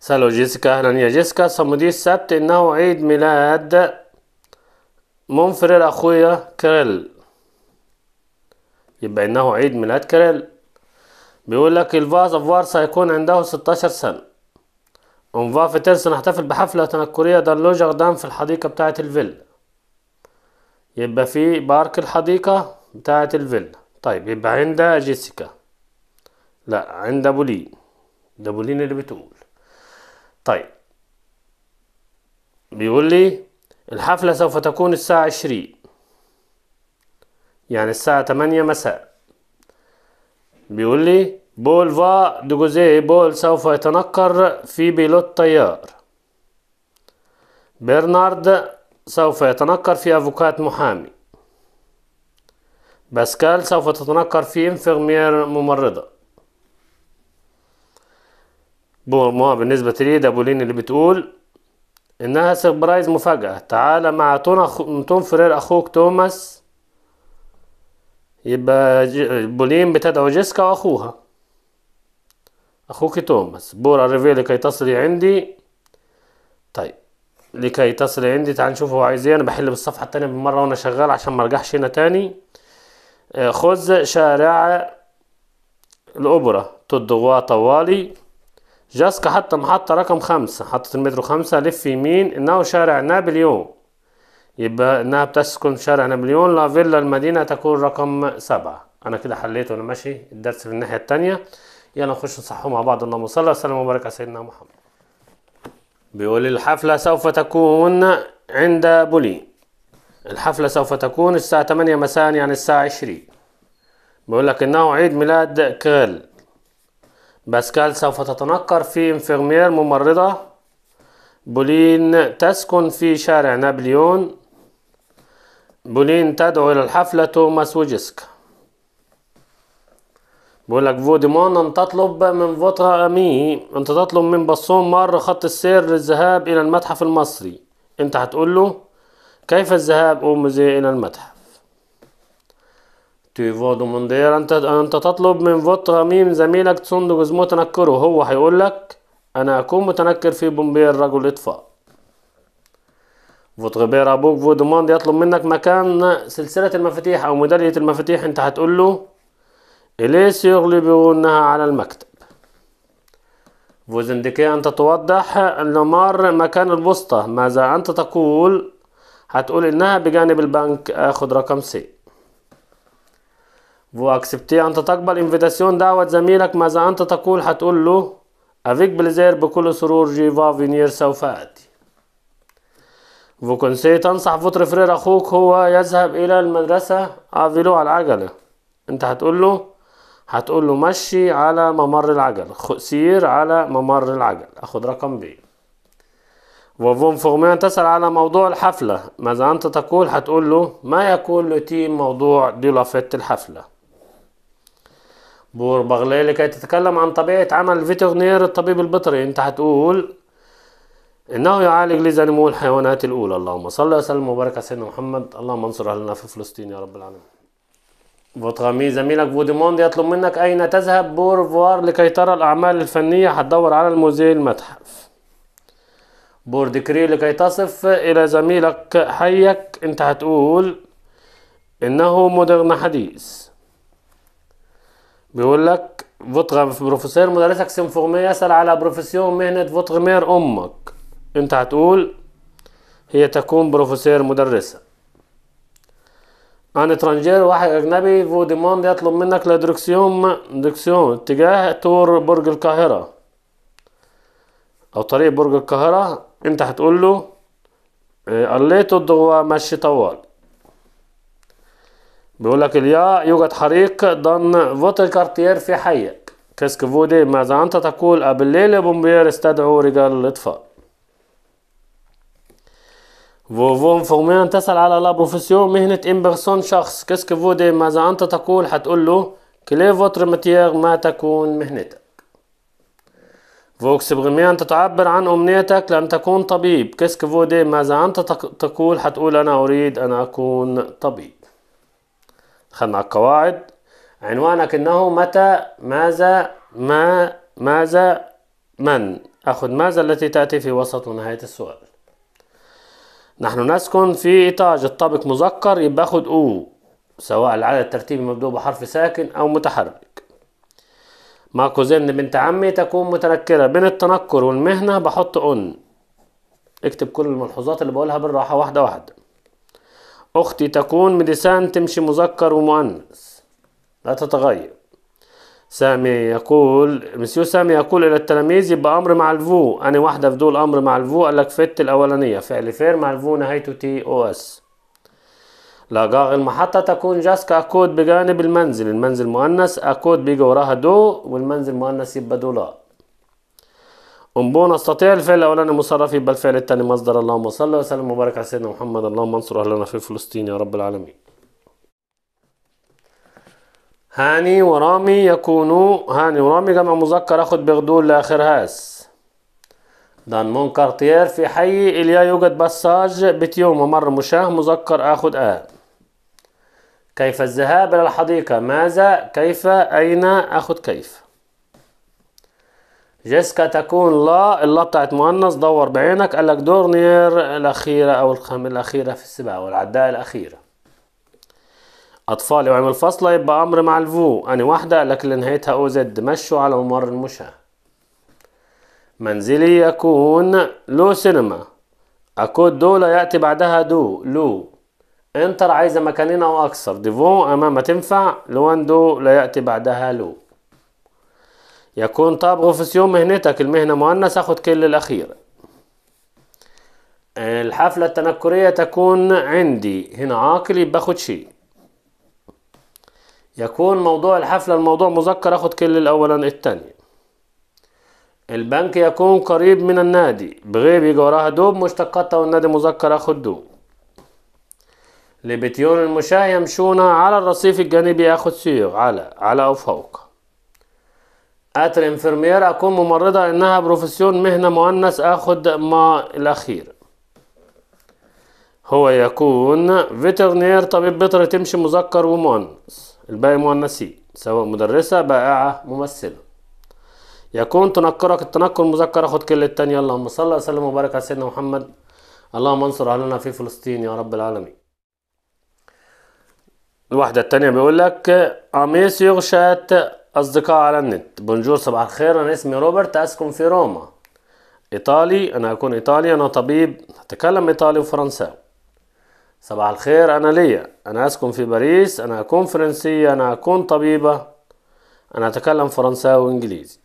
سالو جيسيكا أهلا يا جيسيكا صمودي السبت إنه عيد ميلاد منفرد أخويا كريل يبقى إنه عيد ميلاد كريل بيقول لك الفاز أفوار سيكون عنده 16 سنة انفا في سنحتفل بحفلة تنكرية دان لو جاردان في الحديقة بتاعة الفيلا يبقى في بارك الحديقة بتاعة الفيلا طيب يبقى عند جيسيكا لا عند بولين ده بولين اللي بتقول طيب بيقول لي الحفلة سوف تكون الساعة عشرين يعني الساعة 8 مساء بيقول لي بول فا دوجوزيه بول سوف يتنكر في بيلوت طيار برنارد سوف يتنكر في أفوكات محامي باسكال سوف تتنكر في انفغمير ممرضة ما بالنسبة لي دابولين اللي بتقول إنها سربرايز مفاجأة تعال مع تون فرير أخوك توماس يبقى بولين بتدعو جيسكا واخوها اخوك توماس بور ريفي لكي تصلي عندي طيب لكي تصلي عندي تعال نشوف هو عايز ايه انا بحل بالصفحه التانية بالمره وانا شغال عشان ما ارجعش هنا تاني آه، خذ شارع الأوبرا تدغوا طوالي جاسكا حتى محطة رقم خمسة حطت المترو خمسة لف يمين إنه شارع نابليون يبقى انها بتسكن شارع نابليون لافيلا المدينه تكون رقم سبعة انا كده حليته وانا ماشي الدرس في الناحيه التانية يلا نخش نصحهم مع بعض اللهم صل وسلم وبارك على سيدنا محمد بيقول الحفله سوف تكون عند بولي الحفله سوف تكون الساعه 8 مساء يعني الساعه 20 بيقول لك انه عيد ميلاد كال باسكال سوف تتنكر في انفيرمير ممرضه بولين تسكن في شارع نابليون بولين تدعو إلى الحفلة توماس وجيسكا بيقول لك فوديمون أن تطلب من فوترا أمي أنت تطلب من بصون مار خط السير للذهاب إلى المتحف المصري أنت هتقول له كيف الذهاب أو إلى المتحف تي vas demander أنت أنت تطلب من فوترا أمي من زميلك صندوق زمو تنكره هو هيقول لك أنا أكون متنكر في بومبير رجل إطفاء فوتغبير ابوك فو دوموند يطلب منك مكان سلسله المفاتيح او ميداليه المفاتيح انت هتقول له اليس يغلبونها على المكتب توضح أن تتوضح لمار مكان البسطة ماذا أنت تقول هتقول إنها بجانب البنك آخد رقم سي وأكسبتي أنت تقبل انفيتاسيون دعوة زميلك ماذا أنت تقول هتقول له أفيك بليزير بكل سرور جيفا فينير سوف آتي فوكونسي تنصح فوتر فرير أخوك هو يذهب إلى المدرسة أفيلو على العجلة أنت هتقول له هتقول له مشي على ممر العجل سير على ممر العجل أخد رقم بي وفون فورميا تسأل على موضوع الحفلة ماذا أنت تقول هتقول له ما يكون لتيم موضوع دي لافيت الحفلة بور بغلالي كي تتكلم عن طبيعة عمل فيتغنير الطبيب البطري أنت هتقول انه يعالج نمو الحيوانات الاولى اللهم صل وسلم وبارك على سيدنا محمد اللهم انصر اهلنا في فلسطين يا رب العالمين فوتغامي زميلك فوديموند يطلب منك اين تذهب بورفوار لكي ترى الاعمال الفنيه هتدور على الموزي المتحف بوردكري لكي تصف الى زميلك حيك انت هتقول انه مدغن حديث بيقول لك فوتغامي بروفيسور مدرسك سيمفورمي يسأل على بروفيسيون مهنة فوتغامير أمك انت هتقول هي تكون بروفيسير مدرسة ان ترانجير واحد اجنبي فو ديموند يطلب منك لدركسيون دركسيون اتجاه تور برج القاهرة او طريق برج القاهرة انت هتقول له آه، قليت الضوء مشي طوال بيقول لك اليا يوجد حريق ضن فوت الكارتير في حيك كسك فودي ماذا أنت تقول بالليل بومبير استدعوا رجال الإطفاء فو فون تسأل على لا بروفيسيون مهنة إن بيرسون شخص كسكفو دي ماذا أنت تقول حتقول له كلي فوتر متيار ما تكون مهنتك فو اكسبريمي أن تعبر عن أمنيتك لأن تكون طبيب كسكفو دي ماذا أنت تقول حتقول أنا أريد أن أكون طبيب خدنا القواعد عنوانك إنه متى ماذا ما ماذا من أخذ ماذا التي تأتي في وسط ونهاية السؤال نحن نسكن في إيطاج الطابق مذكر يبقى أخد أو سواء العدد الترتيبي مبدوء بحرف ساكن أو متحرك مع كوزين بنت عمي تكون متنكرة بين التنكر والمهنة بحط أن اكتب كل الملحوظات اللي بقولها بالراحة واحدة واحدة أختي تكون مديسان تمشي مذكر ومؤنث لا تتغير سامي يقول مسيو سامي يقول الى التلاميذ يبقى امر مع الفو انا واحده في دول امر مع الفو قال لك فت الاولانيه فعل فير مع الفو نهايته تي او اس لاجاغ المحطة تكون جاسكا أكود بجانب المنزل المنزل مؤنث أكود بيجي وراها دو والمنزل مؤنث يبقى دولا أمبو نستطيع الفعل الأولاني مصرف يبقى الفعل الثاني مصدر اللهم صل وسلم وبارك على سيدنا محمد اللهم انصر أهلنا في فلسطين يا رب العالمين هاني ورامي يكونوا هاني ورامي جمع مذكر أخد بغدول لآخر هاس مون كارتير في حي إليا يوجد بساج بتيوم ومر مشاه مذكر آخد آ كيف الذهاب إلى الحديقة ماذا كيف أين أخد كيف جيسكا تكون لا اللا بتاعت مؤنث دور بعينك قالك دورنير الأخيرة أو الخم الأخيرة في السباق والعداء الأخيرة أطفالي وعمل فاصلة يبقى أمر مع الفو أنا واحدة لكن نهايتها أو زد مشوا على ممر المشاة منزلي يكون لو سينما أكود لا يأتي بعدها دو لو انتر عايزة مكانين أو أكثر أما أمام تنفع لوان دو لا يأتي بعدها لو يكون طاب غوفيسيون مهنتك المهنة مؤنث أخد كل الأخير الحفلة التنكرية تكون عندي هنا عاقل يبقى أخد شي يكون موضوع الحفلة الموضوع مذكر اخد كل الاولا التاني البنك يكون قريب من النادي بغيب يجي وراها دوب مشتقاتها والنادي مذكر اخد دوب لبتيون المشاة يمشون على الرصيف الجانبي اخد سيغ على على او فوق اتر انفرمير اكون ممرضة انها بروفيسيون مهنة مؤنث اخد ما الاخير هو يكون فيترنير طبيب بطري تمشي مذكر ومؤنث الباقي مؤنثين سواء مدرسة بائعة ممثلة يكون تنكرك التنكر مذكر خد كل التانية اللهم صل وسلم وبارك على سيدنا محمد اللهم انصر أهلنا في فلسطين يا رب العالمين الواحدة التانية بيقول لك اميس يغشت أصدقاء على النت بونجور صباح الخير أنا اسمي روبرت أسكن في روما إيطالي أنا اكون إيطالي أنا طبيب أتكلم إيطالي وفرنساوي صباح الخير أنا ليا أنا أسكن في باريس أنا أكون فرنسية أنا أكون طبيبة أنا أتكلم فرنساوي وإنجليزي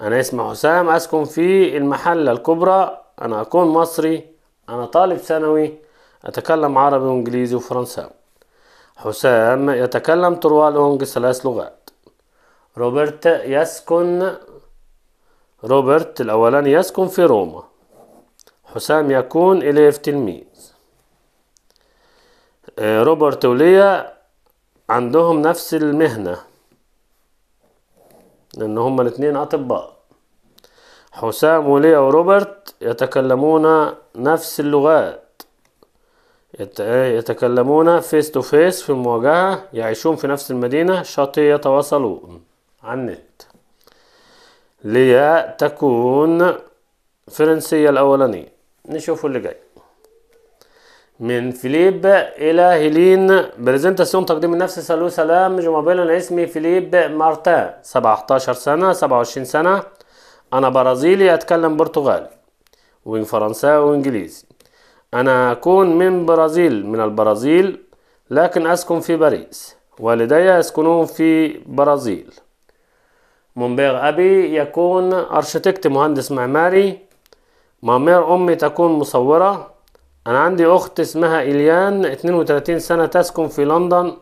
أنا اسمي حسام أسكن في المحلة الكبرى أنا أكون مصري أنا طالب ثانوي أتكلم عربي وإنجليزي وفرنساوي حسام يتكلم تروا لونج ثلاث لغات روبرت يسكن روبرت الأولاني يسكن في روما حسام يكون إليف تلميذ آه، روبرت وليا عندهم نفس المهنة لأن هما الاتنين أطباء حسام وليا وروبرت يتكلمون نفس اللغات آه، يتكلمون فيس تو فيس في المواجهة يعيشون في نفس المدينة شاطئ يتواصلون عن النت ليا تكون فرنسية الأولانية نشوف اللي جاي من فيليب إلى هيلين برزنتاسيون تقديم النفس سالو سلام انا اسمي فيليب مارتا 17 سنة 27 سنة أنا برازيلي أتكلم برتغالي وإن وإنجليزي أنا أكون من برازيل من البرازيل لكن أسكن في باريس والدي يسكنون في برازيل مونبير أبي يكون أرشيتكت مهندس معماري مامير أمي تكون مصورة انا عندي اخت اسمها اليان 32 سنة تسكن في لندن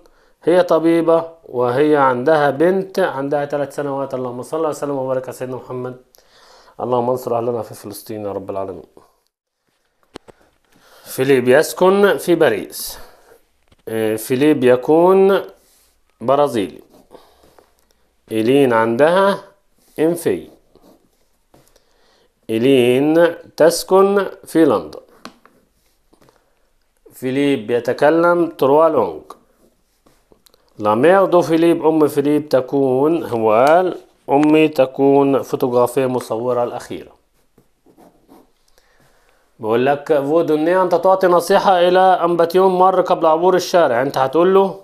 هي طبيبة وهي عندها بنت عندها ثلاث سنوات اللهم صل وسلم وبارك على سيدنا محمد اللهم انصر اهلنا في فلسطين يا رب العالمين فيليب يسكن في باريس إيه، فيليب يكون برازيلي إلين عندها إنفي إلين تسكن في لندن فيليب يتكلم تروالونج لا مير دو فيليب أم فيليب تكون هوال أمي تكون فوتوغرافية مصورة الأخيرة بقول لك فود أنت تعطي نصيحة إلى أمباتيون مر قبل عبور الشارع أنت هتقول له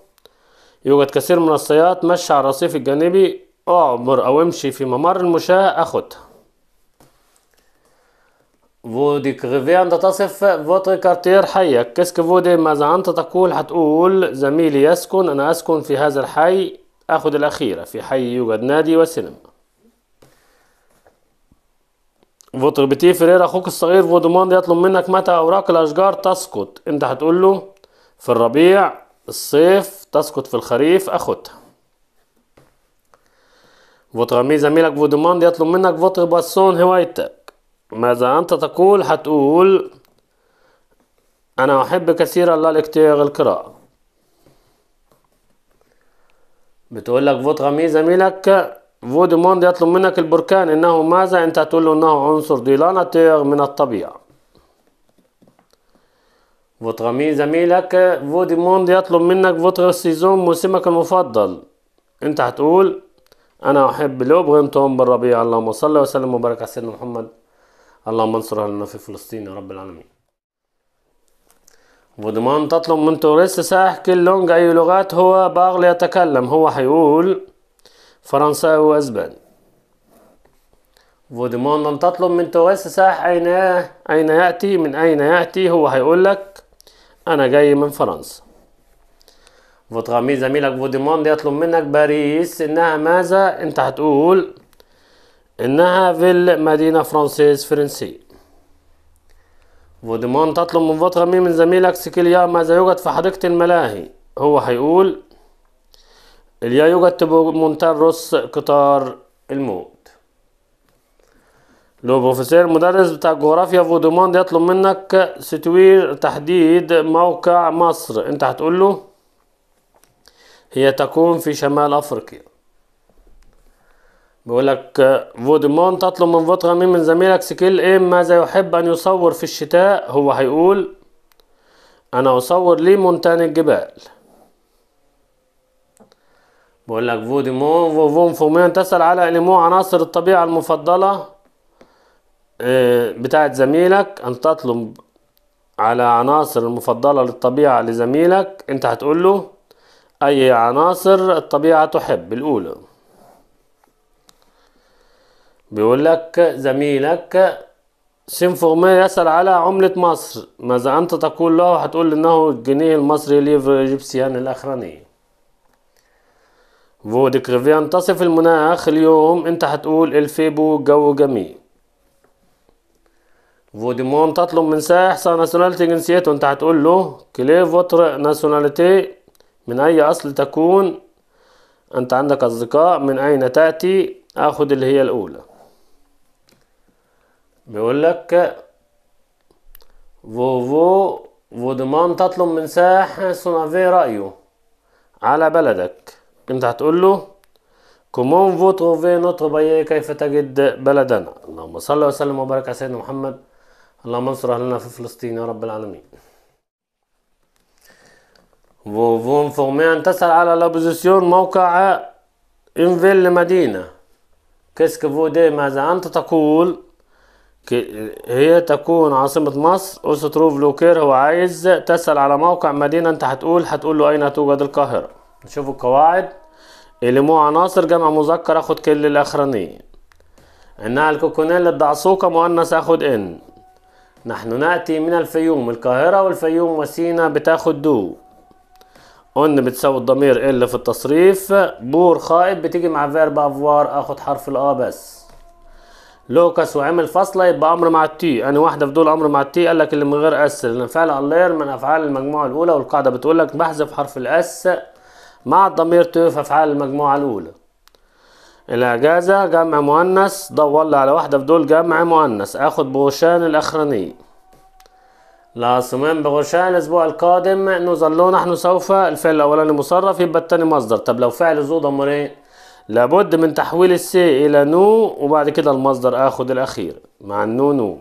يوجد كثير من الصياد مشي على الرصيف الجانبي أعبر أو امشي في ممر المشاة أخدها vous décrivez أنت تصف votre quartier حيك كيسك فودي ماذا أنت تقول هتقول زميلي يسكن أنا أسكن في هذا الحي أخذ الأخيرة في حي يوجد نادي وسينما votre petit frère أخوك الصغير vous demande يطلب منك متى أوراق الأشجار تسقط أنت هتقول له في الربيع الصيف تسقط في الخريف أخدها votre ami زميلك vous demande يطلب منك votre باسون هوايتك ماذا أنت تقول هتقول أنا أحب كثيرا لا الاكتئاب القراءة بتقول لك فوت غمي زميلك فو يطلب منك البركان إنه ماذا أنت هتقول له إنه عنصر ديلانا تيغ من الطبيعة فوت غمي زميلك فو يطلب منك فوت سيزون موسمك المفضل أنت هتقول أنا أحب لوبغنتون بالربيع اللهم صل وسلم وبارك على سيدنا محمد اللهم انصر اهلنا في فلسطين يا رب العالمين وضمان تطلب من توريس سائح كل لونج أي لغات هو باغ يتكلم هو هيقول فرنساوي واسبان وضمان تطلب من توريس سائح أين أين يأتي من أين يأتي هو هيقول لك أنا جاي من فرنسا فوتغامي زميلك فوديموند يطلب منك باريس إنها ماذا أنت هتقول إنها فيل مدينة فرانسيس فرنسي فوديمون تطلب من فوت غمي من زميلك سكيليا ماذا يوجد في حديقة الملاهي هو هيقول اليا يوجد تبو روس قطار الموت لو بروفيسور مدرس بتاع الجغرافيا فوديمون يطلب منك ستوير تحديد موقع مصر انت هتقول له هي تكون في شمال افريقيا بيقول لك فودمون تطلب من فوترامين من زميلك سكيل ايم ماذا يحب ان يصور في الشتاء هو هيقول انا اصور لي مونتان الجبال بقول لك فودمون فوفون فومين تسأل على لمو عناصر الطبيعة المفضلة آه، بتاعة زميلك أن تطلب على عناصر المفضلة للطبيعة لزميلك أنت هتقول له أي عناصر الطبيعة تحب الأولى بيقول لك زميلك سينفورمي يسأل على عملة مصر ماذا أنت تقول له هتقول إنه الجنيه المصري ليفر إيجيبسيان الأخراني ديكريفيان تصف المناخ اليوم أنت هتقول الفيبو جو جميل فوديمون تطلب من سائح سا ناسيوناليتي جنسيته أنت هتقول له كلي فوتر ناسيوناليتي من أي أصل تكون أنت عندك أصدقاء من أين تأتي أخد اللي هي الأولى بيقول لك فوفو فودمان تطلب من ساح سونافي رأيه على بلدك انت هتقول له كومون فو تروفي نوتر باي كيف تجد بلدنا اللهم صل وسلم وبارك على سيدنا محمد اللهم انصر اهلنا في فلسطين يا رب العالمين فو فو تسأل على لابوزيسيون موقع انفيل لمدينة كيسك فو دي ماذا انت تقول هي تكون عاصمة مصر قصة روف لوكير هو عايز تسأل على موقع مدينة انت هتقول هتقول له اين توجد القاهرة نشوف القواعد اللي مو عناصر جمع مذكر اخد كل الاخرانية انها الكوكونيل الدعسوقة مؤنث اخد ان نحن نأتي من الفيوم القاهرة والفيوم وسينا بتاخد دو ان بتساوي الضمير ال في التصريف بور خائب بتيجي مع فيرب افوار اخد حرف الا بس لوكاس وعمل فاصلة يبقى أمر مع التي أنا واحدة في دول أمر مع التي قال لك اللي من غير أس لأن فعل اللير من أفعال المجموعة الأولى والقاعدة بتقول لك بحذف حرف الأس مع الضمير تو في أفعال المجموعة الأولى الأجازة جمع مؤنث دور لي على واحدة في دول جمع مؤنث آخد بغشان الأخرانية سمين بغشان الأسبوع القادم نظل نحن سوف الفعل الأولاني مصرف يبقى التاني مصدر طب لو فعل ذو ضمير إيه؟ لابد من تحويل السي إلى نو وبعد كده المصدر آخد الأخير مع النو نو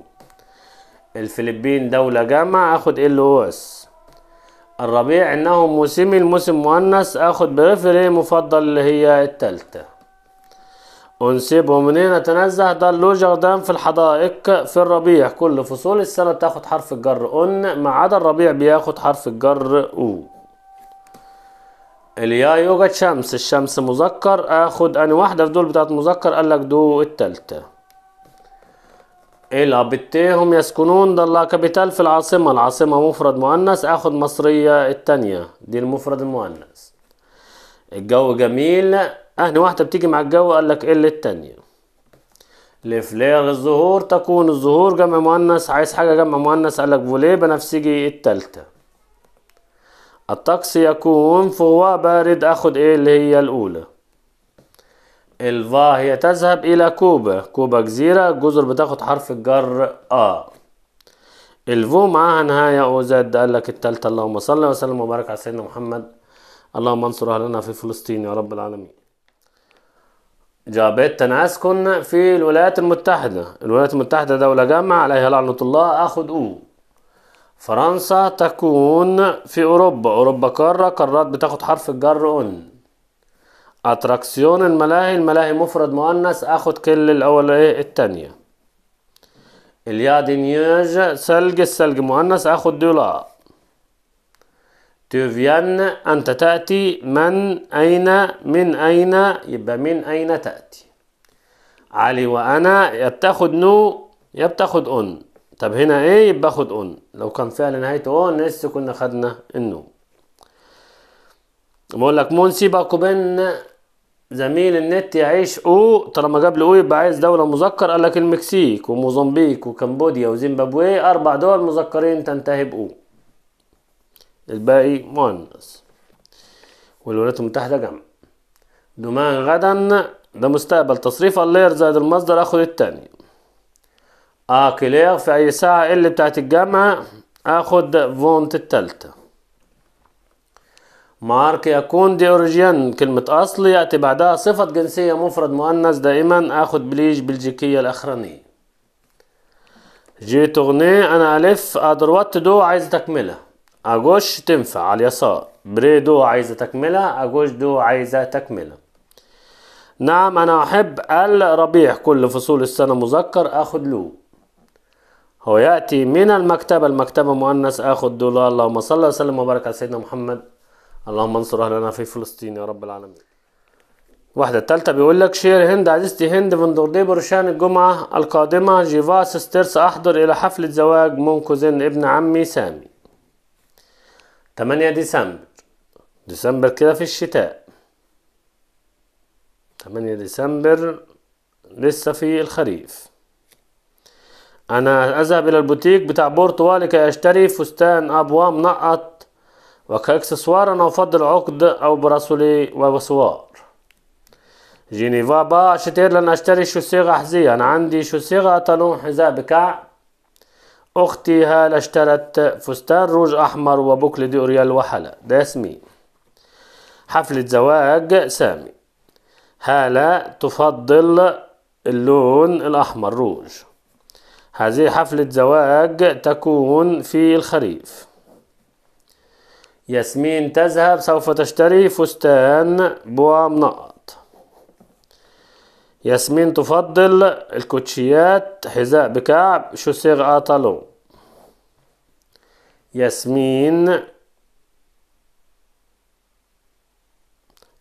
الفلبين دولة جامعة آخد ال او اس الربيع انه موسمي الموسم مؤنث آخد بريفري مفضل اللي هي التالتة أنسب ومنين أتنزه ده اللوجة غدام في الحدائق في الربيع كل فصول السنة تاخد حرف الجر أن ما عدا الربيع بياخد حرف الجر أو اليايو يوجا شمس الشمس مذكر اخد انا واحدة في دول بتاعت مذكر قال لك دو التالتة إلى بتيهم يسكنون ضل كابيتال في العاصمة العاصمة مفرد مؤنث اخد مصرية التانية دي المفرد المؤنث الجو جميل اهني واحدة بتيجي مع الجو قال لك ال التانية لفليغ الزهور تكون الزهور جمع مؤنث عايز حاجة جمع مؤنث قال لك فوليه بنفسجي التالتة الطقس يكون فوا بارد اخد ايه اللي هي الاولى الفا هي تذهب الى كوبا كوبا جزيرة الجزر بتاخد حرف الجر ا آه. الفو معاها نهاية او زد قال لك التالتة اللهم صل وسلم وبارك على سيدنا محمد اللهم انصر اهلنا في فلسطين يا رب العالمين جابت تناسكن في الولايات المتحدة الولايات المتحدة دولة جامعة عليها لعنة الله اخد او فرنسا تكون في أوروبا أوروبا قارة قارات بتاخد حرف الجر أون أتراكسيون الملاهي الملاهي مفرد مؤنث أخد كل الأول إيه التانية اليادينيوج ثلج الثلج مؤنث أخد دولا توفيان أنت تأتي من أين من أين يبقى من أين تأتي علي وأنا يا بتاخد نو يا بتاخد طب هنا ايه يبقى اخد اون لو كان فعلا نهايته اون لسه كنا خدنا النو بقول لك مون سيبك وبين زميل النت يعيش او طالما جاب له او يبقى عايز دوله مذكر قال لك المكسيك وموزمبيق وكمبوديا وزيمبابوي اربع دول مذكرين تنتهي باو الباقي مؤنث والولايات المتحده جمع دمان غدا ده مستقبل تصريف اللاير زائد المصدر اخد التاني اكلير آه، في اي ساعة اللي بتاعت الجامعة اخد فونت التالتة مارك يكون دي اوريجين كلمة اصل يأتي بعدها صفة جنسية مفرد مؤنث دائما اخد بليج بلجيكية الاخرانية جي تغني انا الف ادروات دو عايز تكملة اجوش تنفع على اليسار بري دو عايزة تكملة اجوش دو عايزة تكملة نعم انا احب الربيع كل فصول السنة مذكر اخد لو هو يأتي من المكتبة المكتبة مؤنث آخد دولار اللهم صل وسلم وبارك على سيدنا محمد اللهم انصر أهلنا في فلسطين يا رب العالمين واحدة الثالثة بيقول لك شير هند عزيزتي هند من دغدي برشان الجمعة القادمة جيفا سيسترس أحضر إلى حفلة زواج كوزين ابن عمي سامي 8 ديسمبر ديسمبر كده في الشتاء 8 ديسمبر لسه في الخريف أنا أذهب إلى البوتيك بتاع بورتوالي لكي أشتري فستان أبوا منقط وكإكسسوار أنا أفضل عقد أو براسولي وبسوار جيني با شتير لن أشتري شوسيغة حزية أنا عندي شوسيغة طالون حذاء بكع أختي هالة اشترت فستان روج أحمر وبوكل دي أوريال وحلا ده اسمي حفلة زواج سامي هالة تفضل اللون الأحمر روج هذه حفلة زواج تكون في الخريف ياسمين تذهب سوف تشتري فستان منقط ياسمين تفضل الكوتشيات حذاء بكعب شوسيغ آتالو ياسمين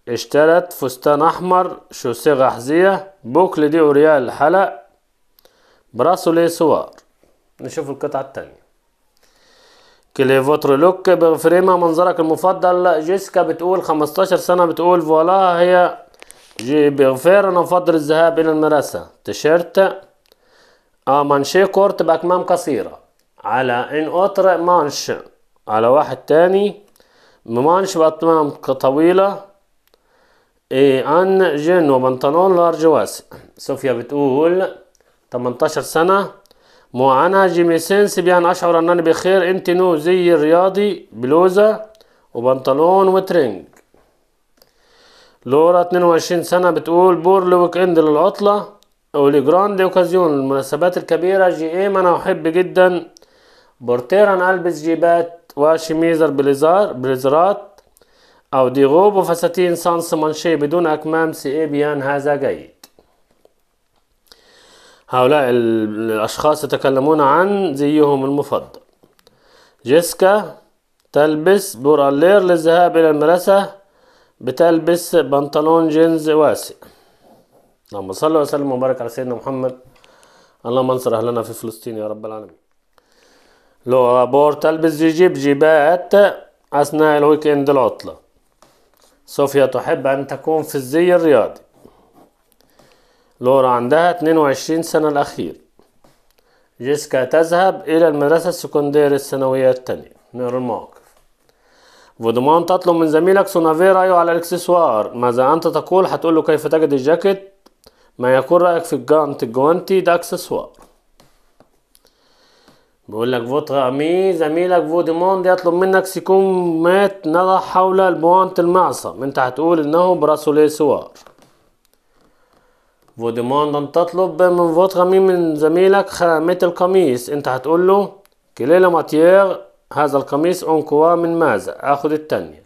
اشترت فستان أحمر شوسيغ أحذية بوكل دي أوريال حلق براسو لي سوار نشوف القطعة التانية كلي فوتر لوك بغفريما منظرك المفضل جيسكا بتقول 15 سنة بتقول فوالا هي جي بغفير انا افضل الذهاب الى المدرسة تيشيرت اه مانشي كورت باكمام قصيرة على ان اوتر مانش على واحد تاني مانش باكمام طويلة إيه ان جن وبنطلون لارج واسع صوفيا بتقول 18 سنة معاناة جيمي سينس بيان أشعر أنني بخير أنت نو زي الرياضي بلوزة وبنطلون وترنج لورا 22 سنة بتقول بور لويك إند للعطلة لجراند أوكازيون المناسبات الكبيرة جي إيم أنا أحب جدا بورتيرا ألبس جيبات وشميزر بليزار بليزرات أو ديغوب وفساتين سانس مانشي بدون أكمام سي إي بيان هذا جيد هؤلاء الأشخاص يتكلمون عن زيهم المفضل جيسكا تلبس بورالير للذهاب إلى المدرسة بتلبس بنطلون جينز واسع اللهم صل وسلم وبارك على سيدنا محمد اللهم انصر أهلنا في فلسطين يا رب العالمين بور تلبس جيب جيبات أثناء الويك إند العطلة صوفيا تحب أن تكون في الزي الرياضي لورا عندها 22 سنة الأخير جيسكا تذهب إلى المدرسة السكنديرية الثانوية الثانية نرى الموقف فودمون تطلب من زميلك سونافي رأيه أيوة على الإكسسوار ماذا أنت تقول هتقول له كيف تجد الجاكيت ما يكون رأيك في الجانت الجوانتي ده إكسسوار بيقول لك فوت غامي زميلك فوديموند يطلب منك سيكون مات نضح حول البوانت المعصم انت هتقول انه براسوليه سوار فوديمون ده تطلب من فوتر مي من زميلك خامة القميص انت هتقول له كليلا ماتيير هذا القميص انكوا من ماذا اخد التانية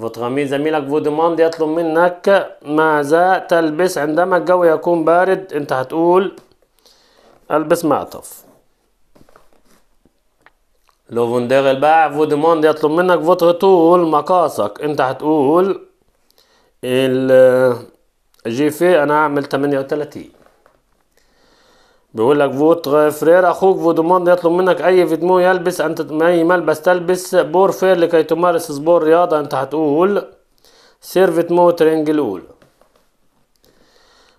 فوتر مي زميلك فوديمون يطلب منك ماذا تلبس عندما الجو يكون بارد انت هتقول البس معطف لو فوندير الباع فوديموند يطلب منك فوتر طول مقاسك انت هتقول ال جي في انا هعمل 38 بيقول لك فوت فرير اخوك فودموند يطلب منك اي فيدمو يلبس انت اي ملبس تلبس بور فير لكي تمارس سبور رياضه انت هتقول سير مو ترينج الاول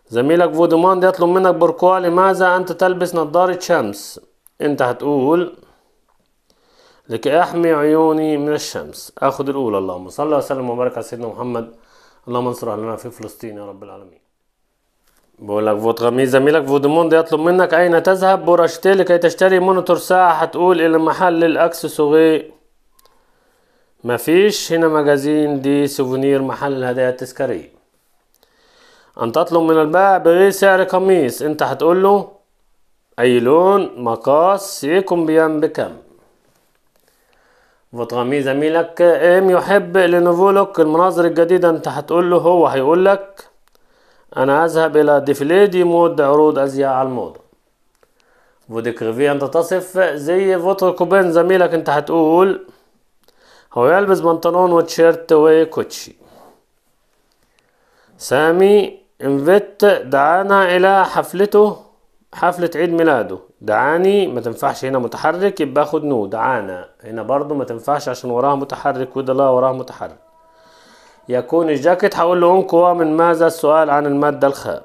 زميلك فودموند يطلب منك بركوا لماذا انت تلبس نظاره شمس انت هتقول لكي احمي عيوني من الشمس اخد الاولى اللهم صل وسلم وبارك على سيدنا محمد اللهم انصر اهلنا في فلسطين يا رب العالمين بقول لك فودغامي زميلك فودموند يطلب منك اين تذهب بورشتي لكي تشتري مونيتور ساعة هتقول الى محل الاكسسوري سوغي مفيش هنا مجازين دي سوفونير محل الهدايا التذكارية ان تطلب من البائع بغير سعر قميص انت هتقول له اي لون مقاس يكون بيان بكم فوتغامي زميلك ام يحب لينوفو لوك المناظر الجديدة انت هتقول له هو هيقول لك انا اذهب الى ديفلي دي مود عروض ازياء على الموضة فوديكريفي انت تصف زي فوتر كوبين زميلك انت هتقول هو يلبس بنطلون وتشيرت وكوتشي سامي انفيت دعانا الى حفلته حفلة عيد ميلاده دعاني ما تنفعش هنا متحرك يبقى اخد نو دعانا هنا برضو ما تنفعش عشان وراها متحرك وده لا وراها متحرك يكون الجاكيت هقول له قوى من ماذا السؤال عن المادة الخاء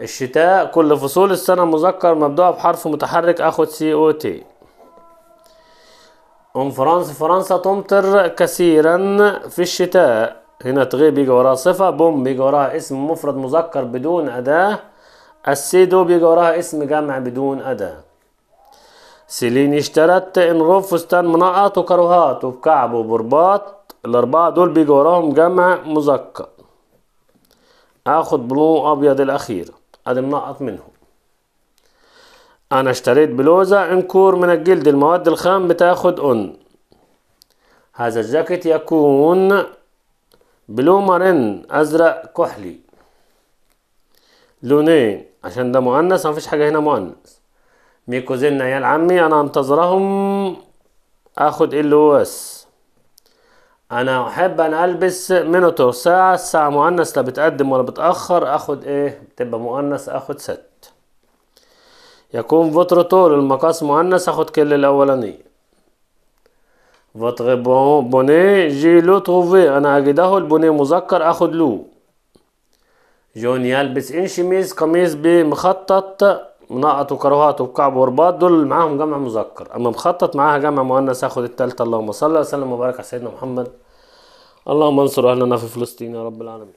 الشتاء كل فصول السنة مذكر مبدوعة بحرف متحرك اخد سي او تي ام فرنسا فرنسا تمطر كثيرا في الشتاء هنا تغيب يجي وراها صفة بوم بيجي وراها اسم مفرد مذكر بدون أداة السيدو بيجي وراها اسم جمع بدون أداة سيلين اشترت انغوف فستان منقط وكروهات وبكعب وبرباط الأربعة دول بيجي وراهم جمع مذكر آخد بلون أبيض الأخير أدي منقط منهم أنا اشتريت بلوزة انكور من الجلد المواد الخام بتاخد أن هذا الجاكيت يكون بلومرن أزرق كحلي لونين عشان ده مؤنث مفيش حاجة هنا مؤنث ميكو كوزين عيال عمي أنا أنتظرهم آخد إيه ال اس أنا أحب أن ألبس مينوتور ساعة الساعة مؤنث لا بتقدم ولا بتأخر آخد إيه بتبقى مؤنث آخد ست يكون فوتر طول المقاس مؤنث آخد كل الأولانية فوتر بوني جي لو تروفي أنا أجده البوني مذكر آخد لو جون يلبس انشميز قميص بمخطط منقط وكروهات وكعب ورباط دول معاهم جمع مذكر اما مخطط معاها جمع مؤنث هاخد التالتة اللهم صل وسلم وبارك على سيدنا محمد اللهم انصر اهلنا في فلسطين يا رب العالمين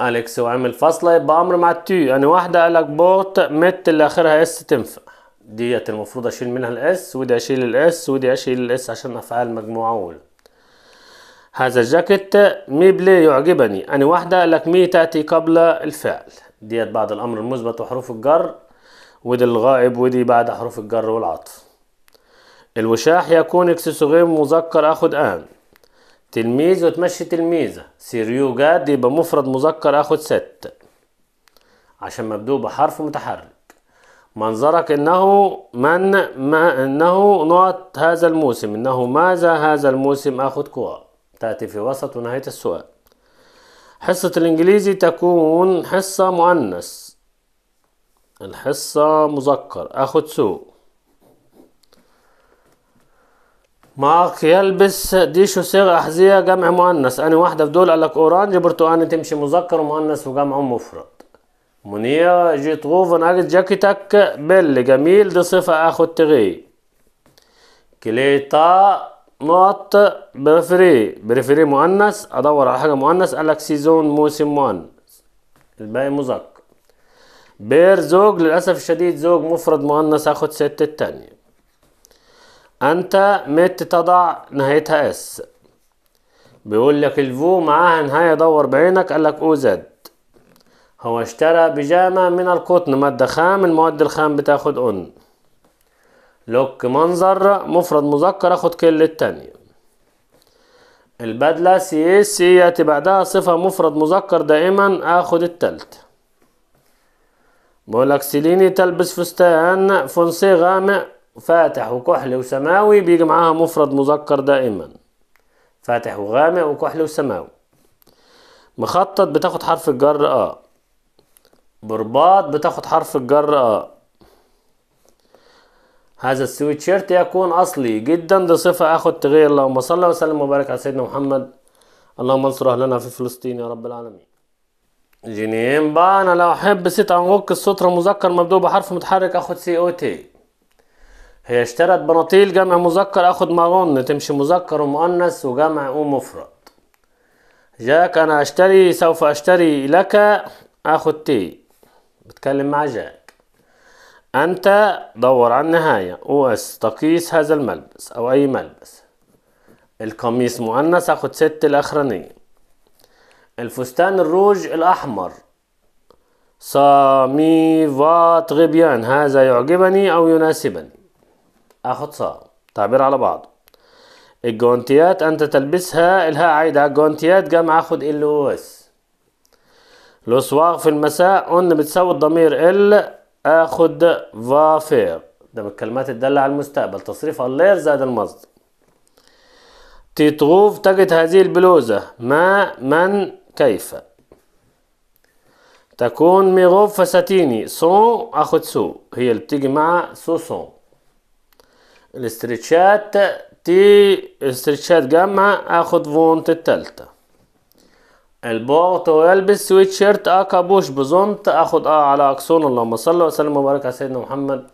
اليكس وعمل فاصله يبقى امر مع التي يعني واحده قالك بوت مت اللي اخرها اس تنفع ديت المفروض اشيل منها الاس ودي اشيل الاس ودي اشيل الاس عشان افعال مجموعه اولى هذا الجاكيت مي بلي يعجبني أنا واحدة لك مي تأتي قبل الفعل ديت بعد الأمر المثبت وحروف الجر ودي الغائب ودي بعد حروف الجر والعطف الوشاح يكون اكسسوغيم مذكر أخد آن تلميذ وتمشي تلميذة سيريو جاد يبقى مفرد مذكر أخد ست عشان مبدوء بحرف متحرك منظرك انه من ما انه نقط هذا الموسم انه ماذا هذا الموسم اخذ كوار تأتي في وسط ونهاية السؤال حصة الإنجليزي تكون حصة مؤنث الحصة مذكر أخد سوق معك يلبس دي شو صيغة أحذية جمع مؤنث أنا واحدة في دول قالك أورانج برتقاني تمشي مذكر ومؤنث وجمع مفرد منيا جيت غوفن أجد جاكيتك بل جميل دي صفة أخد تغي كليتا نقط بريفري بريفري مؤنث ادور على حاجه مؤنث قال لك سيزون موسم وان الباقي مذكر بير زوج للاسف الشديد زوج مفرد مؤنث هاخد ست التانية انت مت تضع نهايتها اس بيقول لك الفو معاها نهايه دور بعينك قال لك او زد هو اشترى بيجامه من القطن ماده خام المواد الخام بتاخد اون لوك منظر مفرد مذكر اخد كل التانية البدلة سي سي ياتي بعدها صفة مفرد مذكر دائما اخد التالتة بقولك سيليني تلبس فستان فونسي غامق فاتح وكحلي وسماوي بيجي معاها مفرد مذكر دائما فاتح وغامق وكحلي وسماوي مخطط بتاخد حرف الجر اه برباط بتاخد حرف الجر اه هذا السويتشيرت يكون أصلي جدا ده صفة أخد تغير اللهم صل وسلم وبارك على سيدنا محمد اللهم انصر أهلنا في فلسطين يا رب العالمين جنين بقى أنا لو أحب ست أنغوك السطره مذكر مبدوء بحرف متحرك أخد سي أو تي هي اشترت بناطيل جمع مذكر أخد مغن تمشي مذكر ومؤنث وجمع ومفرد جاك أنا أشتري سوف أشتري لك أخد تي بتكلم مع جاك أنت دور على النهاية وأس تقيس هذا الملبس أو أي ملبس القميص مؤنث هاخد ست الأخرانية الفستان الروج الأحمر فات غبيان هذا يعجبني أو يناسبني أخد صا تعبير على بعضه الجونتيات أنت تلبسها الهاء عايدة على الجونتيات جمع أخد ال أو اس الأسواق في المساء قلنا بتساوي الضمير ال اخد فافير ده بالكلمات الداله على المستقبل تصريف اللير زائد المصدر تتغوف تجد هذه البلوزة ما من كيف تكون ميغوف فساتيني سون اخد سو هي اللي بتيجي مع سو سون الاسترتشات تي استرتشات جمع اخد فونت التالتة البوغط ويلبس سويت شيرت اكا آه بوش بزونت اخد اه على اكسون اللهم صل وسلم وبارك على سيدنا محمد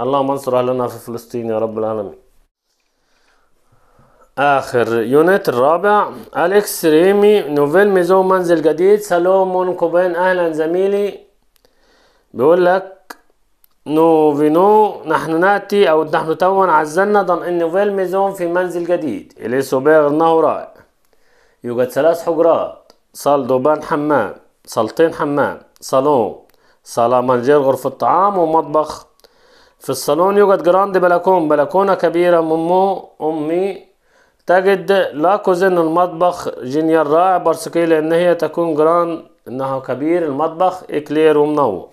اللهم انصر اهلنا في فلسطين يا رب العالمين اخر يونت الرابع اليكس ريمي نوفيل ميزو منزل جديد سلام كوبين اهلا زميلي بيقول لك نوفينو نحن ناتي او نحن توا عزلنا ضمن نوفيل ميزون في منزل جديد اليسو انه رائع يوجد ثلاث حجرات صال دوبان حمام صالتين حمام صالون صالة مانجير غرفة طعام ومطبخ في الصالون يوجد جراند بلكون بلكونة كبيرة ممو أمي تجد لا كوزين المطبخ جينيال رائع بارسكي لأن هي تكون جراند إنها كبير المطبخ إكلير ومنور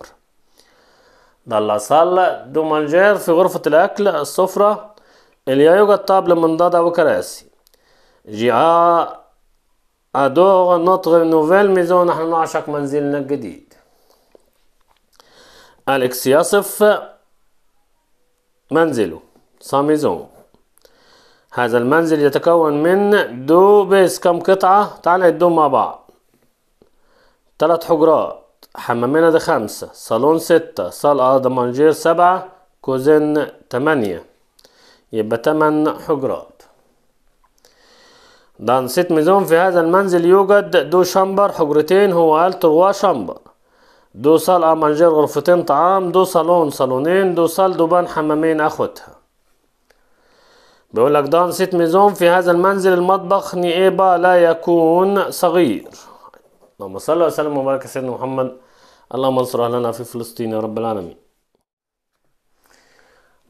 دالا صالة دو مانجير في غرفة الأكل السفرة اللي يوجد طابل منضدة وكراسي جي أدور نطر نوفيل ميزون نحن نعشق منزلنا الجديد أليكس يصف منزله ساميزون هذا المنزل يتكون من دو بيس كم قطعة تعال نعدهم مع بعض ثلاث حجرات حمامنا ده خمسة صالون ستة صالة دمانجير سبعة كوزين تمانية يبقى تمن حجرات دانسيت ميزون في هذا المنزل يوجد دو شامبر حجرتين هو التر شامبر دو صال أمانجير غرفتين طعام دو صالون صالونين دو صال دوبان حمامين أخوتها بيقول لك دانسيت ميزون في هذا المنزل المطبخ نيبا لا يكون صغير اللهم صل وسلم وبارك سيدنا محمد اللهم انصر أهلنا في فلسطين يا رب العالمين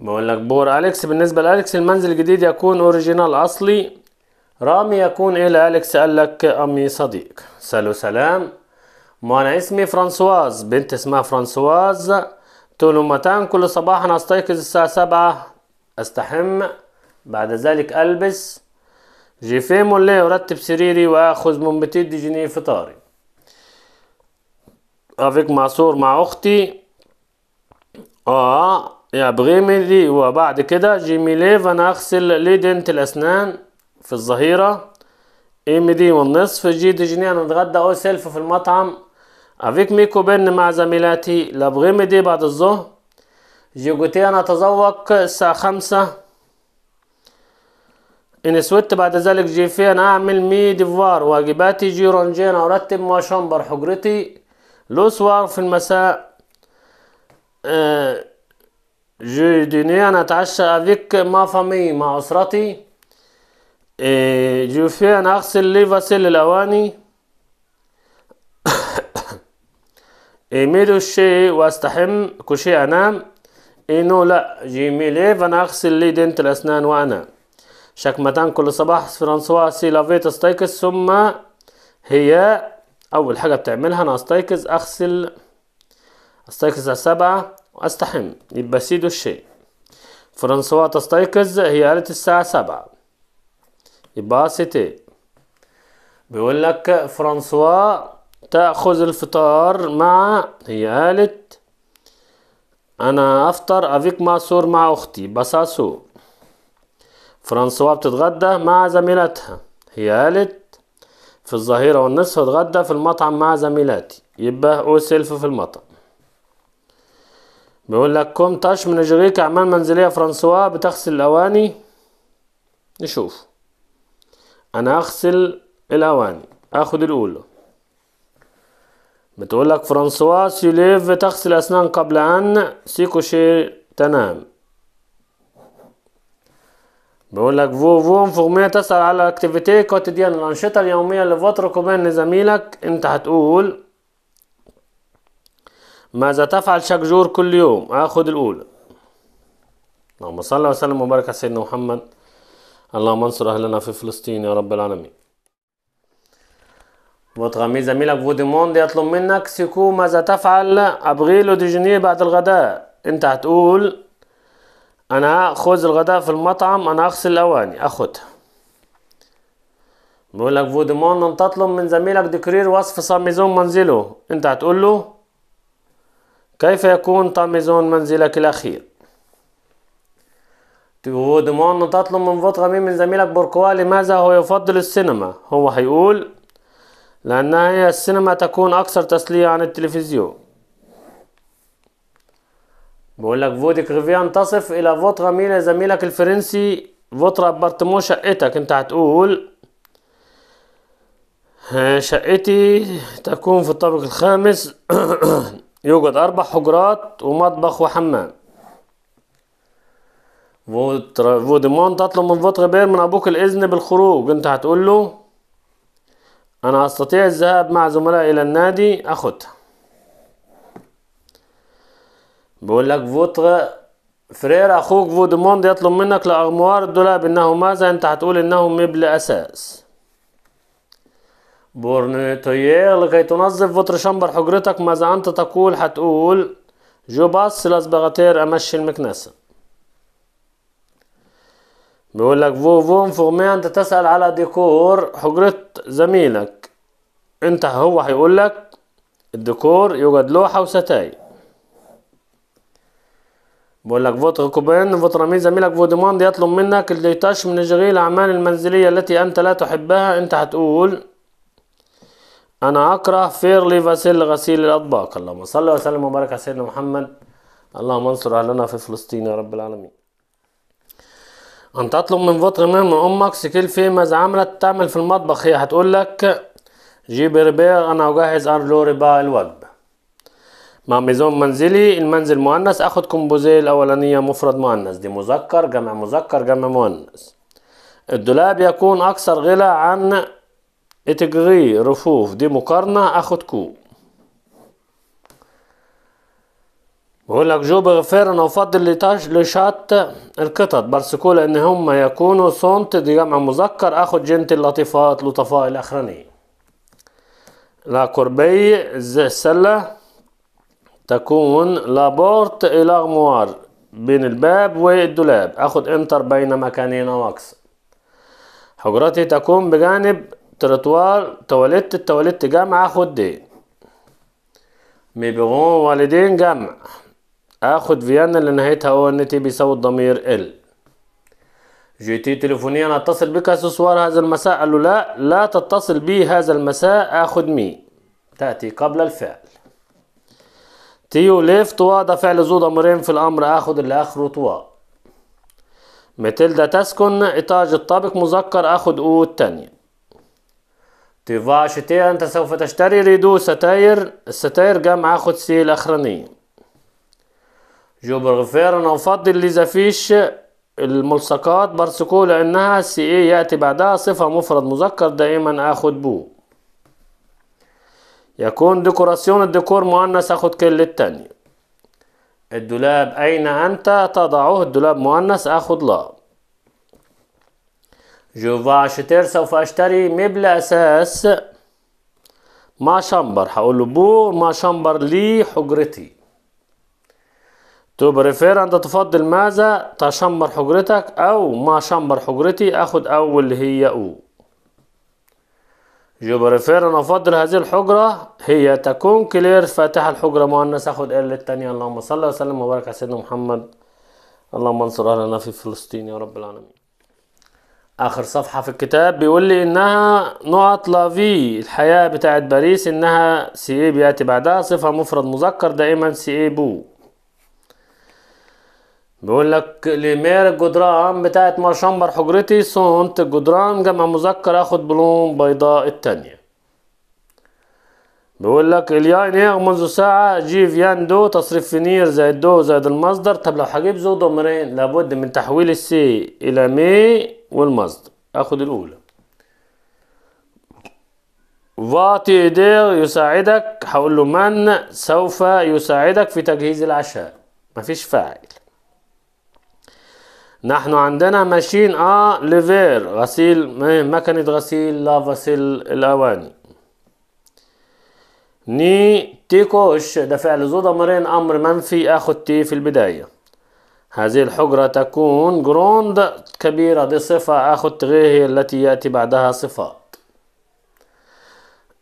بقول لك بور أليكس بالنسبة لأليكس المنزل الجديد يكون أوريجينال أصلي رامي يكون إلى أليكس قال لك أمي صديق سأله سلام ما أنا اسمي فرانسواز بنت اسمها فرانسواز تقول متان كل صباح أنا أستيقظ الساعة سبعة أستحم بعد ذلك ألبس جيفي مولي أرتب سريري وأخذ من بتيد جنيه فطاري أفيك معصور مع أختي آه يا بغي ميدي وبعد كده جيميلي أنا أغسل لي دنت الأسنان في الظهيرة ام إيه دي والنصف جي دي جنيه هنتغدى او سيلف في المطعم افيك ميكو بن مع زميلاتي لابغي دي بعد الظهر جيجوتي إيه، انا اتذوق الساعة خمسة إن سويت بعد ذلك جيفي أنا أعمل مي ديفوار واجباتي جيرونجين أرتب ما شمبر حجرتي لو سوار في المساء آه، جي ديني أنا أتعشى أفيك ما فامي مع أسرتي إيه، جوفي أنا أغسل لي فاسيل الأواني إيميدو الشيء وأستحم كوشي أنام اينو لا جيمي لي فأنا أغسل لي دنت الأسنان وأنا متان كل صباح فرانسوا سي لافيت استيكس ثم هي أول حاجة بتعملها أنا أستيقظ أغسل أستيقظ السبعة وأستحم يبقى سيدو الشي فرانسوا تستيقظ هي قالت الساعة سبعة يبقى سيتي بيقول لك فرانسوا تأخذ الفطار مع هي قالت أنا أفطر أفيك ماسور مع أختي بساسو فرانسوا بتتغدى مع زميلتها هي قالت في الظهيرة والنصف اتغدى في المطعم مع زميلاتي يبقى أو سيلف في المطعم بيقول لك كوم تاش من جريك أعمال منزلية فرانسوا بتغسل الأواني نشوف انا اغسل الاواني اخد الاولى بتقول لك فرانسوا سيليف تغسل أسنان قبل أن سيكوشي تنام بقول لك فو فو انفورمي تسأل على الاكتيفيتي كوتيديان الأنشطة اليومية اللي بترك بين لزميلك أنت هتقول ماذا تفعل شاك جور كل يوم آخد الأولى اللهم صل وسلم وبارك على سيدنا محمد اللهم انصر أهلنا في فلسطين يا رب العالمين votre زميلك vous يطلب منك سيكو ماذا تفعل أبغي له ديجيني بعد الغداء أنت هتقول أنا خذ الغداء في المطعم أنا أغسل الأواني أخدها بقول لك فوديمون أن تطلب من زميلك ديكرير وصف صاميزون منزله أنت هتقول له كيف يكون طاميزون منزلك الأخير ودموع تطلب من فوت غميم من زميلك بوركوا لماذا هو يفضل السينما هو هيقول لأنها هي السينما تكون أكثر تسلية عن التلفزيون بقول لك فودي كريفيان تصف إلى فوت مين زميلك الفرنسي فوت بارتمو شقتك أنت هتقول شقتي تكون في الطابق الخامس يوجد أربع حجرات ومطبخ وحمام ديمون تطلب من فوتغبير من أبوك الإذن بالخروج أنت هتقول له أنا أستطيع الذهاب مع زملائي إلى النادي أخدها بقول لك فوتغ فرير أخوك فوديموند يطلب منك لأغموار الدولاب إنه ماذا أنت هتقول إنه مبل أساس بورنيتويير لكي تنظف فوتر شامبر حجرتك ماذا أنت تقول هتقول جو باس لاسبغاتير أمشي المكنسة بيقول لك فو فون فورمي انت تسأل على ديكور حجرة زميلك انت هو هيقول لك الديكور يوجد لوحة وستاي بقول لك فوت كوبين فوت مي زميلك فو ديماند يطلب منك الديتاش من مشغيل الأعمال المنزلية التي أنت لا تحبها أنت هتقول أنا أكره فيرلي فاسيل غسيل الأطباق اللهم صل وسلم وبارك على سيدنا محمد اللهم انصر أهلنا في فلسطين يا رب العالمين أن تطلب من فطر من أمك سكيل في ماذا عملت تعمل في المطبخ هي هتقول لك جيب ربيع أنا أجهز أرلو رباع الوجبة مع ميزون منزلي المنزل مؤنث أخد كومبوزيه الأولانية مفرد مؤنث دي مذكر جمع مذكر جمع مؤنث الدولاب يكون أكثر غلى عن اتجري رفوف دي مقارنة أخد كوب بقول لك جو بغفير انا افضل لشات القطط برسكولا ان هم يكونوا صمت دي جمع مذكر اخد جنت اللطيفات لطفاء الاخرانية لا قربي السلة تكون لابورت الى غموار بين الباب والدولاب اخد انتر بين مكانين واقص حجرتي تكون بجانب ترطوار تواليت التواليت جمع اخد دي بغون والدين جمع هاخد فيانا اللي نهايتها او ان تي بيساوي الضمير ال جي تي تليفونيا اتصل بك اسوار هذا المساء قال له لا لا تتصل بي هذا المساء اخد مي تأتي قبل الفعل تيو توا ده فعل ذو ضميرين في الامر اخد اللي اخره توا متلدا تسكن إتاج الطابق مذكر أخد أو التانية تيفا شتي أنت سوف تشتري ريدو ستاير الستاير جمع أخد سي الأخرانية جبرغفير أنا أفضل اذا فيش الملصقات بارسكو لأنها سي إيه يأتي بعدها صفة مفرد مذكر دائما آخد بو يكون ديكوراسيون الديكور مؤنث آخد كل التانية الدولاب أين أنت تضعه الدولاب مؤنث آخد لا جو شتير سوف أشتري مبل أساس ما شمبر هقول له بو ما شمبر لي حجرتي تو بريفير انت تفضل ماذا تشمر حجرتك او ما شمر حجرتي اخد اول اللي هي او جو بريفير انا افضل هذه الحجرة هي تكون كلير فاتحة الحجرة مؤنث اخد ال التانية اللهم صل وسلم وبارك على سيدنا محمد اللهم انصر اهلنا في فلسطين يا رب العالمين اخر صفحة في الكتاب بيقول لي انها نقط لافي الحياة بتاعت باريس انها سي اي بياتي بعدها صفة مفرد مذكر دائما سي اي بو بيقول لك لمير الجدران بتاعت مارشامبر حجرتي صنت الجدران جمع مذكر اخد بلون بيضاء التانية بيقول لك الياين ايه منذ ساعة جيف يان دو تصريف فينير زائد دو زائد المصدر طب لو هجيب زو دومرين لابد من تحويل السي إلى مي والمصدر اخد الأولى فاتي ايدير يساعدك هقول له من سوف يساعدك في تجهيز العشاء مفيش فاعل نحن عندنا ماشين اه ليفير غسيل مكنة غسيل لا غسيل الأواني ني تي كوش ده فعل زو ضمرين أمر منفي آخد تي في البداية هذه الحجرة تكون جروند كبيرة دي صفة آخد غيه التي يأتي بعدها صفات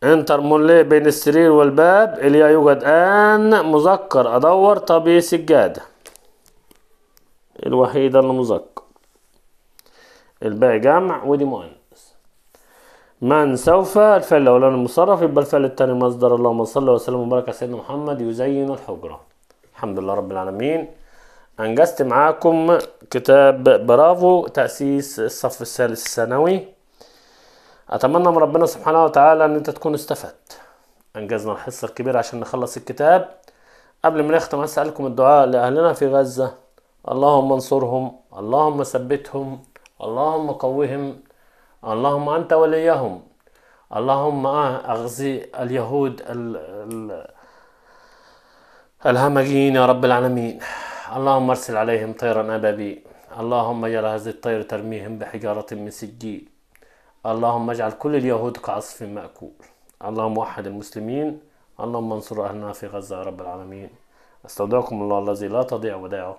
انتر مولي بين السرير والباب اللي يوجد آن مذكر أدور طبي سجادة الوحيدة المذكر الباقي جمع ودي مؤنث من سوف الفعل الأولاني المصرف يبقى الفعل التاني مصدر اللهم صل وسلم وبارك على سيدنا محمد يزين الحجرة الحمد لله رب العالمين أنجزت معاكم كتاب برافو تأسيس الصف الثالث الثانوي أتمنى من ربنا سبحانه وتعالى إن أنت تكون استفدت أنجزنا الحصة الكبيرة عشان نخلص الكتاب قبل ما نختم هسألكم الدعاء لأهلنا في غزة اللهم انصرهم اللهم ثبتهم اللهم قوهم اللهم أنت وليهم اللهم أغزي اليهود ال ال الهمجين يا رب العالمين اللهم ارسل عليهم طيرا أبابيل اللهم اجعل هذه الطير ترميهم بحجارة من سجيل اللهم اجعل كل اليهود كعصف مأكول اللهم وحد المسلمين اللهم انصر أهلنا في غزة يا رب العالمين استودعكم الله الذي لا تضيع ودائعه